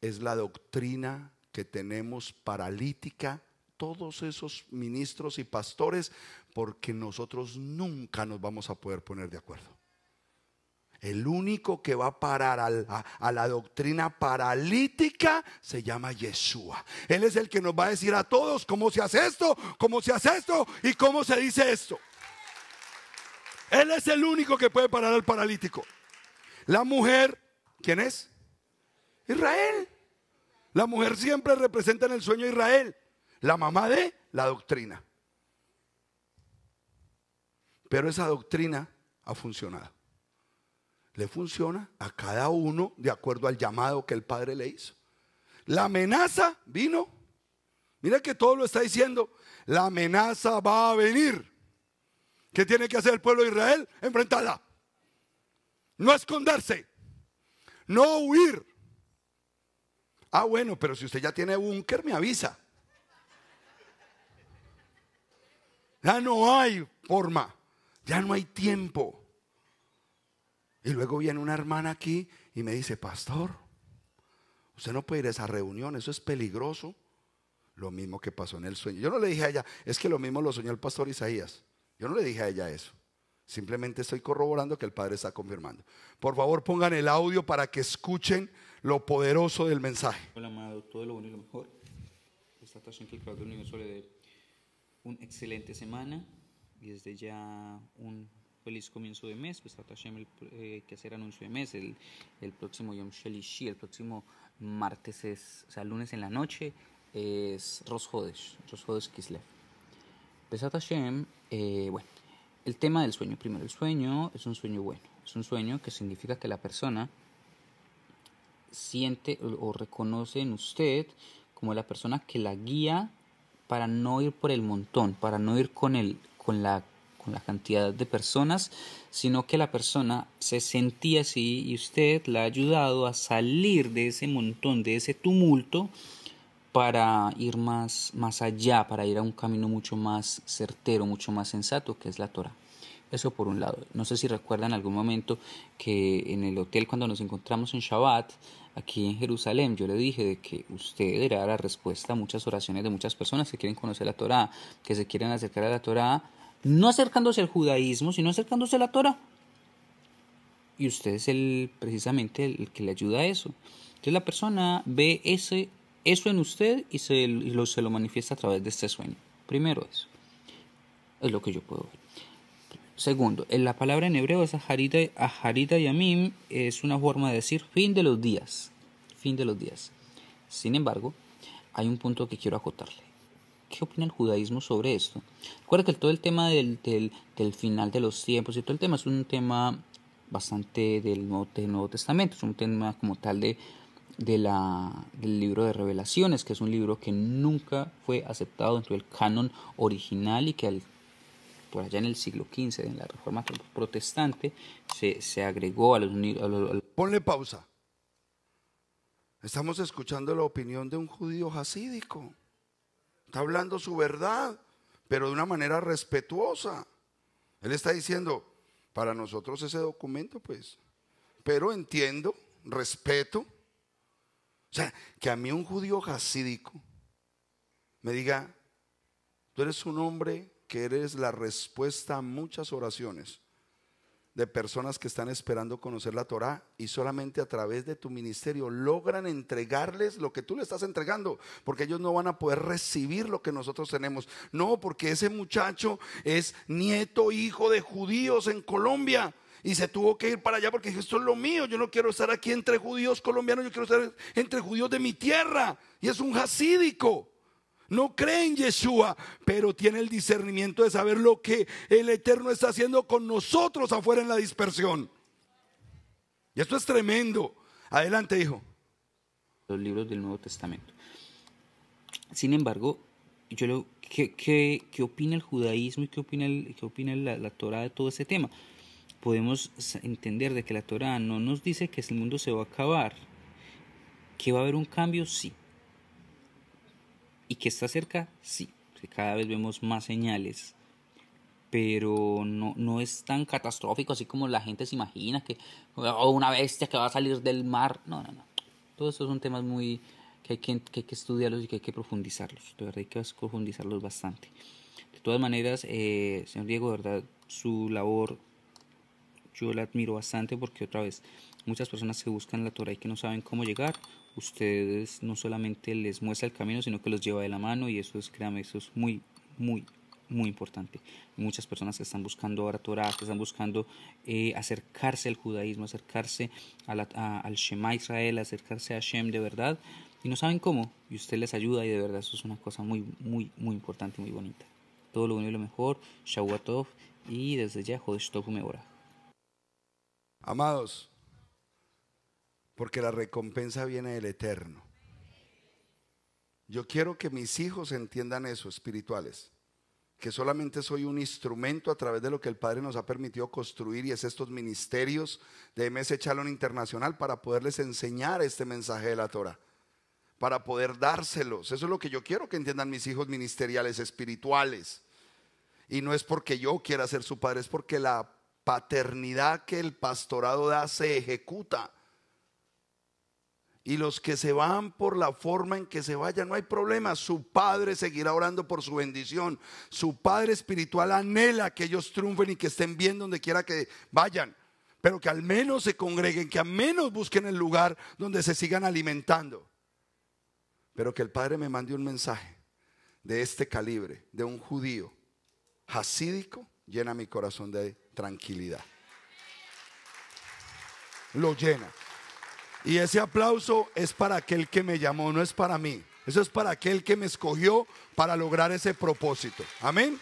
es la doctrina que tenemos paralítica todos esos ministros y pastores porque nosotros nunca nos vamos a poder poner de acuerdo. El único que va a parar a la, doctrina paralítica se llama Yeshua. Él es el que nos va a decir a todos cómo se hace esto, cómo se hace esto y cómo se dice esto. Él es el único que puede parar al paralítico. La mujer, ¿quién es? Israel. La mujer siempre representa en el sueño Israel. La mamá de la doctrina. Pero esa doctrina ha funcionado. Le funciona a cada uno de acuerdo al llamado que el Padre le hizo. La amenaza vino. Mira que todo lo está diciendo. La amenaza va a venir. ¿Qué tiene que hacer el pueblo de Israel? Enfrentarla. No esconderse. No huir. Ah, bueno, pero si usted ya tiene búnker, me avisa. Ya no hay forma, ya no hay tiempo. Y luego viene una hermana aquí y me dice, pastor, usted no puede ir a esa reunión, eso es peligroso. Lo mismo que pasó en el sueño. Yo no le dije a ella, es que lo mismo lo soñó el pastor Isaías. Yo no le dije a ella eso. Simplemente estoy corroborando que el Padre está confirmando. Por favor, pongan el audio para que escuchen lo poderoso del mensaje. Hola, todo lo bueno y lo mejor. Esta que el le una excelente semana y desde ya un feliz comienzo de mes. Pues Hashem, el, eh, que hacer anuncio de mes el, el próximo Yom Shelishi, el próximo martes, es, o sea, lunes en la noche, es Rosh Hodesh, Kislev. Besat pues, Hashem, eh, bueno, el tema del sueño. Primero, el sueño es un sueño bueno. Es un sueño que significa que la persona siente o reconoce en usted como la persona que la guía para no ir por el montón, para no ir con, el, con, la, con la cantidad de personas, sino que la persona se sentía así y usted la ha ayudado a salir de ese montón, de ese tumulto, para ir más, más allá, para ir a un camino mucho más certero, mucho más sensato, que es la Torah. Eso por un lado. No sé si recuerdan algún momento que en el hotel cuando nos encontramos en Shabbat, aquí en Jerusalén. Yo le dije de que usted era la respuesta a muchas oraciones de muchas personas que quieren conocer la Torá, que se quieren acercar a la Torá, no acercándose al judaísmo, sino acercándose a la Torá. Y usted es el, precisamente el que le ayuda a eso. Entonces la persona ve ese, eso en usted y, se, lo, se lo manifiesta a través de este sueño. Primero eso. Es lo que yo puedo ver. Segundo, en la palabra en hebreo es aharita, yamim es una forma de decir fin de los días. Fin de los días. Sin embargo, hay un punto que quiero acotarle. ¿Qué opina el judaísmo sobre esto? Recuerda que todo el tema del, final de los tiempos y todo el tema es un tema bastante del Nuevo, Nuevo Testamento, es un tema como tal de, del libro de revelaciones, que es un libro que nunca fue aceptado dentro del canon original y que al por allá en el siglo XV, en la Reforma Protestante, se, agregó a los, Ponle pausa. Estamos escuchando la opinión de un judío jasídico Está hablando su verdad, pero de una manera respetuosa. Él está diciendo, para nosotros ese documento, pues, pero entiendo, respeto. O sea, que a mí un judío jasídico me diga, tú eres un hombre que eres la respuesta a muchas oraciones de personas que están esperando conocer la Torá y solamente a través de tu ministerio logran entregarles lo que tú le estás entregando, porque ellos no van a poder recibir lo que nosotros tenemos. No, porque ese muchacho es nieto, hijo de judíos en Colombia. Y se tuvo que ir para allá porque esto es lo mío, yo no quiero estar aquí entre judíos colombianos, yo quiero estar entre judíos de mi tierra. Y es un jasídico no cree en Yeshua, pero tiene el discernimiento de saber lo que el Eterno está haciendo con nosotros afuera en la dispersión. Y esto es tremendo. Adelante, hijo. Los libros del Nuevo Testamento. Sin embargo, yo lo, ¿qué, qué, opina el judaísmo y qué opina, la, Torah de todo ese tema? Podemos entender de que la Torah no nos dice que el mundo se va a acabar, que va a haber un cambio, sí, ¿Y que está cerca? Sí, cada vez vemos más señales, pero no, no es tan catastrófico así como la gente se imagina, que oh, una bestia que va a salir del mar. No, no, no. Todos estos son temas muy que hay que, que, estudiarlos y que hay que profundizarlos. De verdad hay que profundizarlos bastante. De todas maneras, eh, señor Diego, verdad, su labor yo la admiro bastante porque otra vez muchas personas se buscan la Torah y que no saben cómo llegar ustedes no solamente les muestra el camino, sino que los lleva de la mano y eso es, créame eso es muy, muy, muy importante. Muchas personas que están buscando ahora Torah, que están buscando eh, acercarse al judaísmo, acercarse a al Shema Israel, acercarse a Shem de verdad, y no saben cómo, y usted les ayuda, y de verdad eso es una cosa muy, muy, muy importante, muy bonita. Todo lo bueno y lo mejor, shavuot y desde ya, Jodesh Tov Amados, porque la recompensa viene del eterno. Yo quiero que mis hijos entiendan eso, espirituales, que solamente soy un instrumento a través de lo que el Padre nos ha permitido construir y es estos ministerios de MS Chalón Internacional para poderles enseñar este mensaje de la Torah, para poder dárselos. Eso es lo que yo quiero que entiendan mis hijos ministeriales, espirituales. Y no es porque yo quiera ser su padre, es porque la paternidad que el pastorado da se ejecuta y los que se van por la forma en que se vayan, no hay problema. Su Padre seguirá orando por su bendición. Su Padre espiritual anhela que ellos triunfen y que estén bien donde quiera que vayan, pero que al menos se congreguen, que al menos busquen el lugar donde se sigan alimentando. Pero que el Padre me mande un mensaje de este calibre, de un judío hasídico, llena mi corazón de tranquilidad. Lo llena. Y ese aplauso es para aquel que me llamó, no es para mí. Eso es para aquel que me escogió para lograr ese propósito. Amén.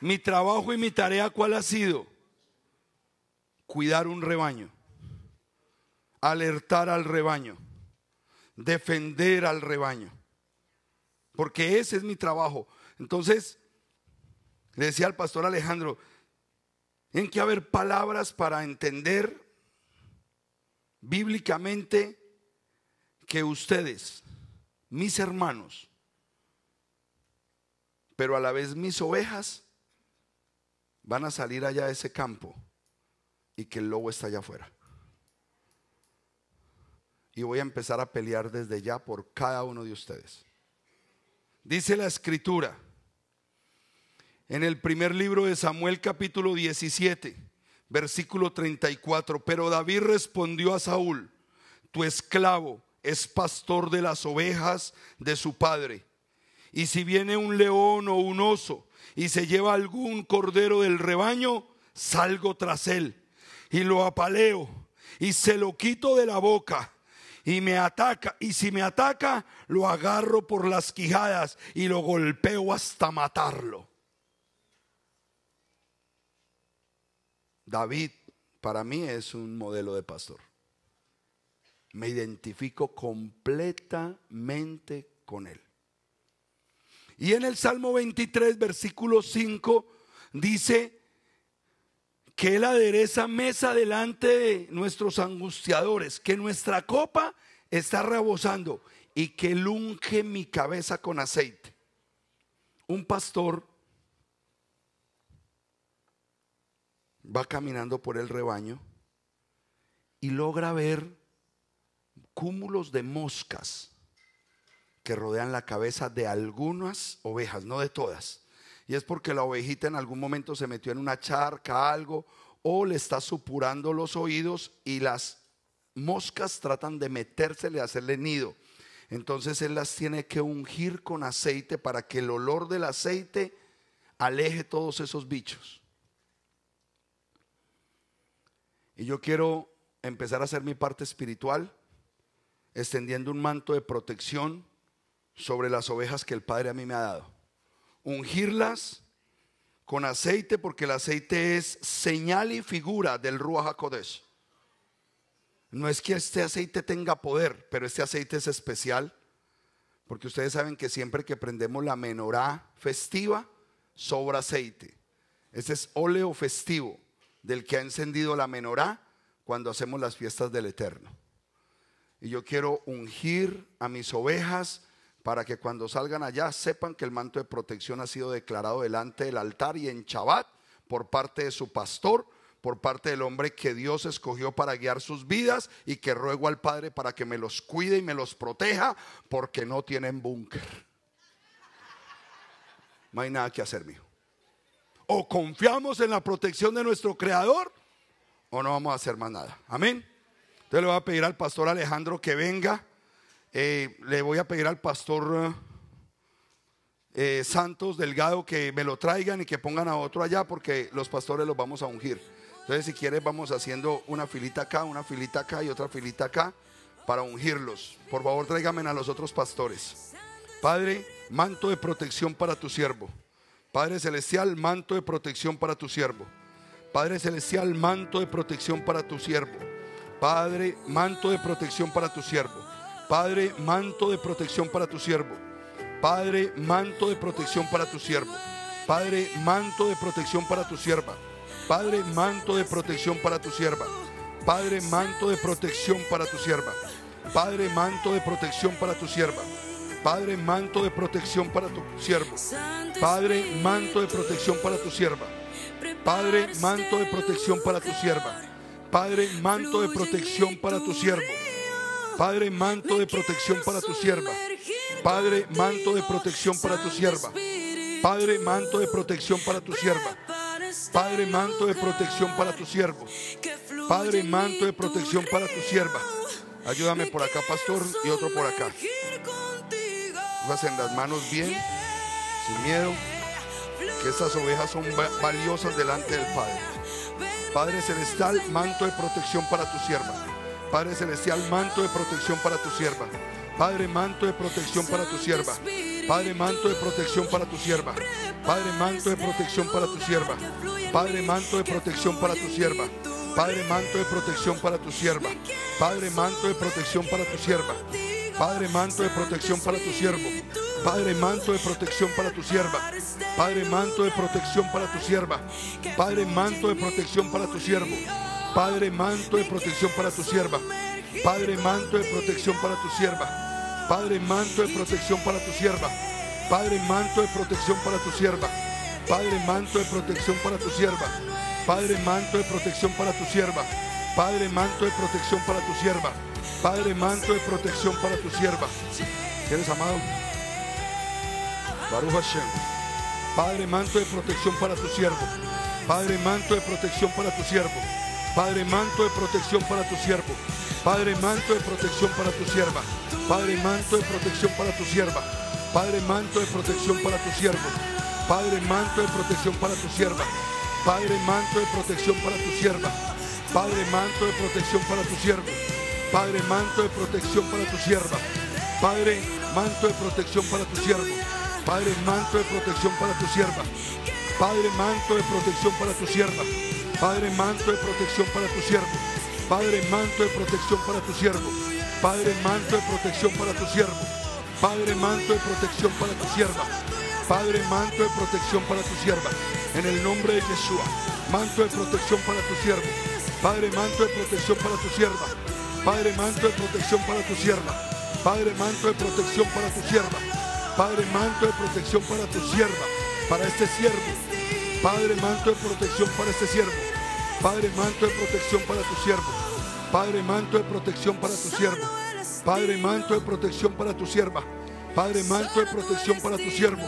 Mi trabajo y mi tarea, ¿cuál ha sido? Cuidar un rebaño, alertar al rebaño, defender al rebaño. Porque ese es mi trabajo. Entonces, le decía al pastor Alejandro, tienen que haber palabras para entender bíblicamente que ustedes, mis hermanos, pero a la vez mis ovejas, van a salir allá de ese campo y que el lobo está allá afuera. Y voy a empezar a pelear desde ya por cada uno de ustedes. Dice la escritura, en el primer libro de Samuel capítulo 17, versículo 34. Pero David respondió a Saúl, tu esclavo es pastor de las ovejas de su padre. Y si viene un león o un oso y se lleva algún cordero del rebaño, salgo tras él y lo apaleo y se lo quito de la boca y me ataca. Y si me ataca, lo agarro por las quijadas y lo golpeo hasta matarlo. David para mí es un modelo de pastor. Me identifico completamente con él. Y en el Salmo 23, versículo 5, dice que Él adereza mesa delante de nuestros angustiadores, que nuestra copa está rebosando y que Él unge mi cabeza con aceite. Un pastor va caminando por el rebaño y logra ver cúmulos de moscas que rodean la cabeza de algunas ovejas, no de todas. Y es porque la ovejita en algún momento se metió en una charca, algo, o le está supurando los oídos y las moscas tratan de metérsele, y hacerle nido. Entonces él las tiene que ungir con aceite para que el olor del aceite aleje todos esos bichos. Y yo quiero empezar a hacer mi parte espiritual, extendiendo un manto de protección sobre las ovejas que el Padre a mí me ha dado. Ungirlas con aceite, porque el aceite es señal y figura del Ruach HaKodesh. No es que este aceite tenga poder, pero este aceite es especial, porque ustedes saben que siempre que prendemos la menorá festiva, sobra aceite. Este es óleo festivo del que ha encendido la menorá cuando hacemos las fiestas del Eterno. Y yo quiero ungir a mis ovejas para que cuando salgan allá sepan que el manto de protección ha sido declarado delante del altar y en Shabbat por parte de su pastor, por parte del hombre que Dios escogió para guiar sus vidas y que ruego al Padre para que me los cuide y me los proteja porque no tienen búnker. No hay nada que hacer, mijo o confiamos en la protección de nuestro Creador o no vamos a hacer más nada. Amén. Entonces le voy a pedir al pastor Alejandro que venga. Eh, le voy a pedir al pastor eh, eh, Santos Delgado que me lo traigan y que pongan a otro allá porque los pastores los vamos a ungir. Entonces si quieres vamos haciendo una filita acá, una filita acá y otra filita acá para ungirlos. Por favor tráiganme a los otros pastores. Padre, manto de protección para tu siervo. Padre Celestial, manto de protección para tu siervo. Padre Celestial, manto de protección para tu siervo. Padre, manto de protección para tu siervo. Padre, manto de protección para tu siervo. Padre, manto de protección para tu siervo. Padre, manto de protección para tu sierva. Padre, manto de protección para tu sierva. Padre, manto de protección para tu sierva. Padre, manto de protección para tu sierva. Padre, manto de protección para tu siervo. Padre, manto de protección para tu sierva. Padre, manto de protección para tu sierva. Padre, manto de protección para tu siervo. Padre, manto de protección para tu sierva. Padre, manto de protección para tu sierva. Padre, manto de protección para tu sierva. Padre, manto de protección para tu siervo. Padre, manto de protección para tu sierva. Ayúdame por acá, pastor, y otro por acá a en las manos bien, sin miedo, que estas ovejas son valiosas delante del Padre. Padre Celestial, manto de protección para tu sierva. Padre Celestial, manto de protección para tu sierva. Padre, manto de protección para tu sierva. Padre, manto de protección para tu sierva. Padre, manto de protección para tu sierva. Padre, manto de protección para tu sierva. Padre, manto de protección para tu sierva. Padre, manto de protección para tu sierva. Padre, manto de protección para tu siervo. Padre, manto de protección para tu sierva. Padre, manto de protección para tu sierva. Padre, manto de protección para tu siervo. Padre, manto de protección para tu sierva. Padre, manto de protección para tu sierva. Padre, manto de protección para tu sierva. Padre, manto de protección para tu sierva. Padre, manto de protección para tu sierva. Padre, manto de protección para tu sierva. Padre, manto de protección para tu sierva. Padre, manto de protección para tu sierva. ¿Eres amado? Baruch Hashem. Padre, manto de protección para tu siervo. Padre, manto de protección para tu siervo. Padre, manto de protección para tu siervo. Padre, manto de protección para tu sierva. Padre, manto de protección para tu sierva. Padre, manto de protección para tu siervo. Padre, manto de protección para tu sierva. Padre, manto de protección para tu sierva. Padre, manto de protección para tu siervo. Padre, manto de protección para tu sierva. Padre, manto de protección para tu siervo. Padre, manto de protección para tu sierva. Padre, manto de protección para tu sierva. Padre, manto de protección para tu siervo. Padre, manto de protección para tu siervo. Padre, manto de protección para tu siervo. Padre, manto de protección para tu sierva. Padre, manto de protección para tu sierva. En el nombre de Jesús, manto de protección para tu siervo. Padre, manto de protección para tu sierva. Padre, manto de protección para tu sierva. Padre, manto de protección para tu sierva. Padre, manto de protección para tu sierva. Para este siervo. Padre, manto de protección para este siervo. Padre, manto de protección para tu siervo. Padre, manto de protección para tu sierva Padre, manto de protección para tu sierva. Padre, manto de protección para tu siervo.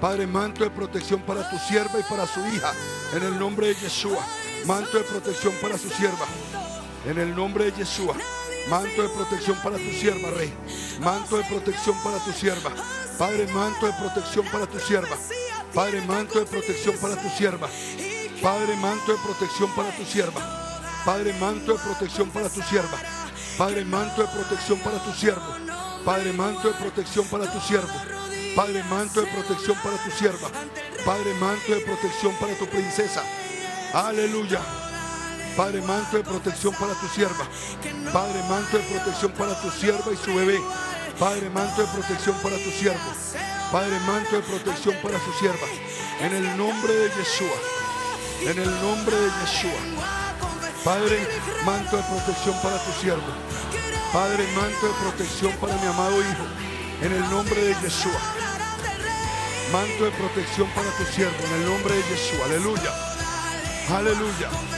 Padre, manto de protección para tu sierva y para su hija. En el nombre de Yeshua. Manto de protección para su sierva. En el nombre de Yeshua. Manto de protección para tu sierva, Rey. Manto de protección para tu sierva. Padre, manto de protección para tu sierva. Padre, manto de protección para tu sierva. Padre, manto de protección para tu sierva. Padre, manto de protección para tu sierva. Padre, manto de protección para tu siervo. Padre, manto de protección para tu siervo. Padre, manto de protección para tu sierva. Padre, manto de protección para tu princesa. Aleluya. Padre, manto de protección para tu sierva. Padre, manto de protección para tu sierva y su bebé. Padre, manto de protección para tu siervo. Padre, manto de protección para su sierva. En el nombre de Yeshua. En el nombre de Yeshua. Padre, manto de protección para tu siervo. Padre, manto de protección para mi amado hijo. En el nombre de Yeshua. Manto de protección para tu siervo. En el nombre de Yeshua. Aleluya. Aleluya.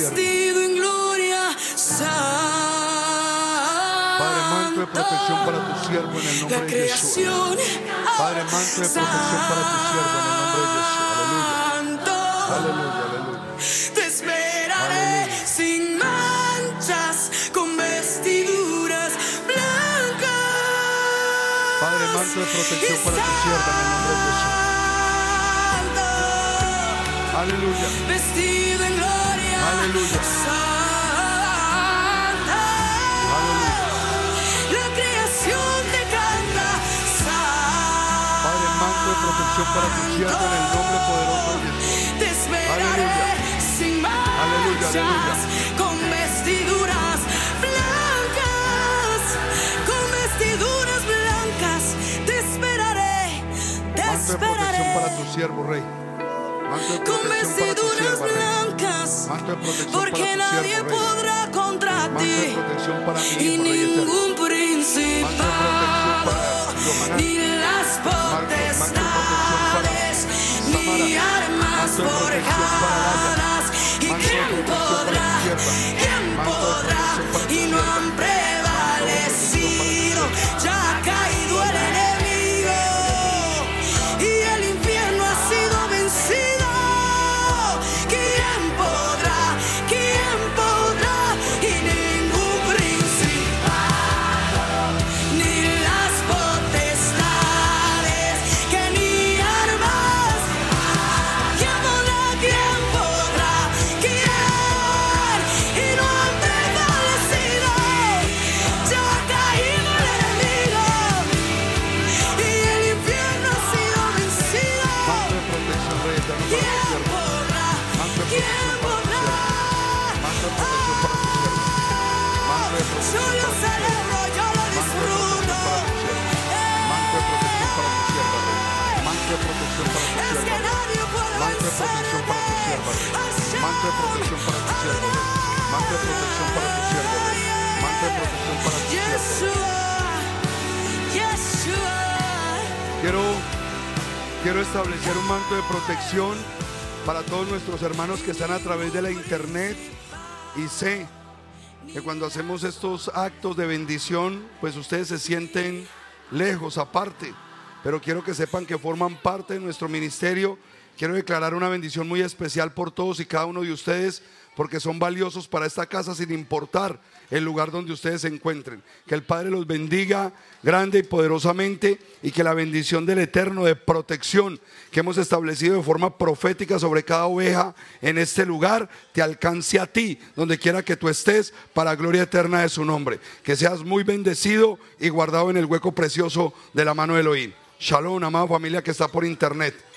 vestido en gloria santo. Padre, manto de protección para tu siervo en el nombre de Jesús. Padre, manto de protección para tu siervo en el nombre de Jesús. Aleluya. Aleluya, aleluya. Te esperaré sin manchas, con vestiduras blancas. Padre, manto de protección para tu siervo en el nombre de Jesús. Aleluya. Vestido en gloria. Aleluya. Santa. La creación te canta. Santa. Padre, manto de protección para tu siervo en el nombre poderoso de Jesús. Te esperaré aleluya. sin más. aleluya, aleluya. con vestiduras blancas, con vestiduras blancas. Te esperaré, te manto esperaré. Manto de protección para tu siervo, Rey con vestiduras blancas, porque nadie podrá contra ti y ningún principado, ni las potestades, ni armas forjadas, y quién podrá, quién podrá, y no han prevalecido. establecer un manto de protección para todos nuestros hermanos que están a través de la internet y sé que cuando hacemos estos actos de bendición, pues ustedes se sienten lejos, aparte, pero quiero que sepan que forman parte de nuestro ministerio. Quiero declarar una bendición muy especial por todos y cada uno de ustedes, porque son valiosos para esta casa sin importar el lugar donde ustedes se encuentren. Que el Padre los bendiga grande y poderosamente y que la bendición del Eterno de protección que hemos establecido de forma profética sobre cada oveja en este lugar te alcance a ti, donde quiera que tú estés, para gloria eterna de su nombre. Que seas muy bendecido y guardado en el hueco precioso de la mano de Elohim. Shalom, amada familia que está por internet.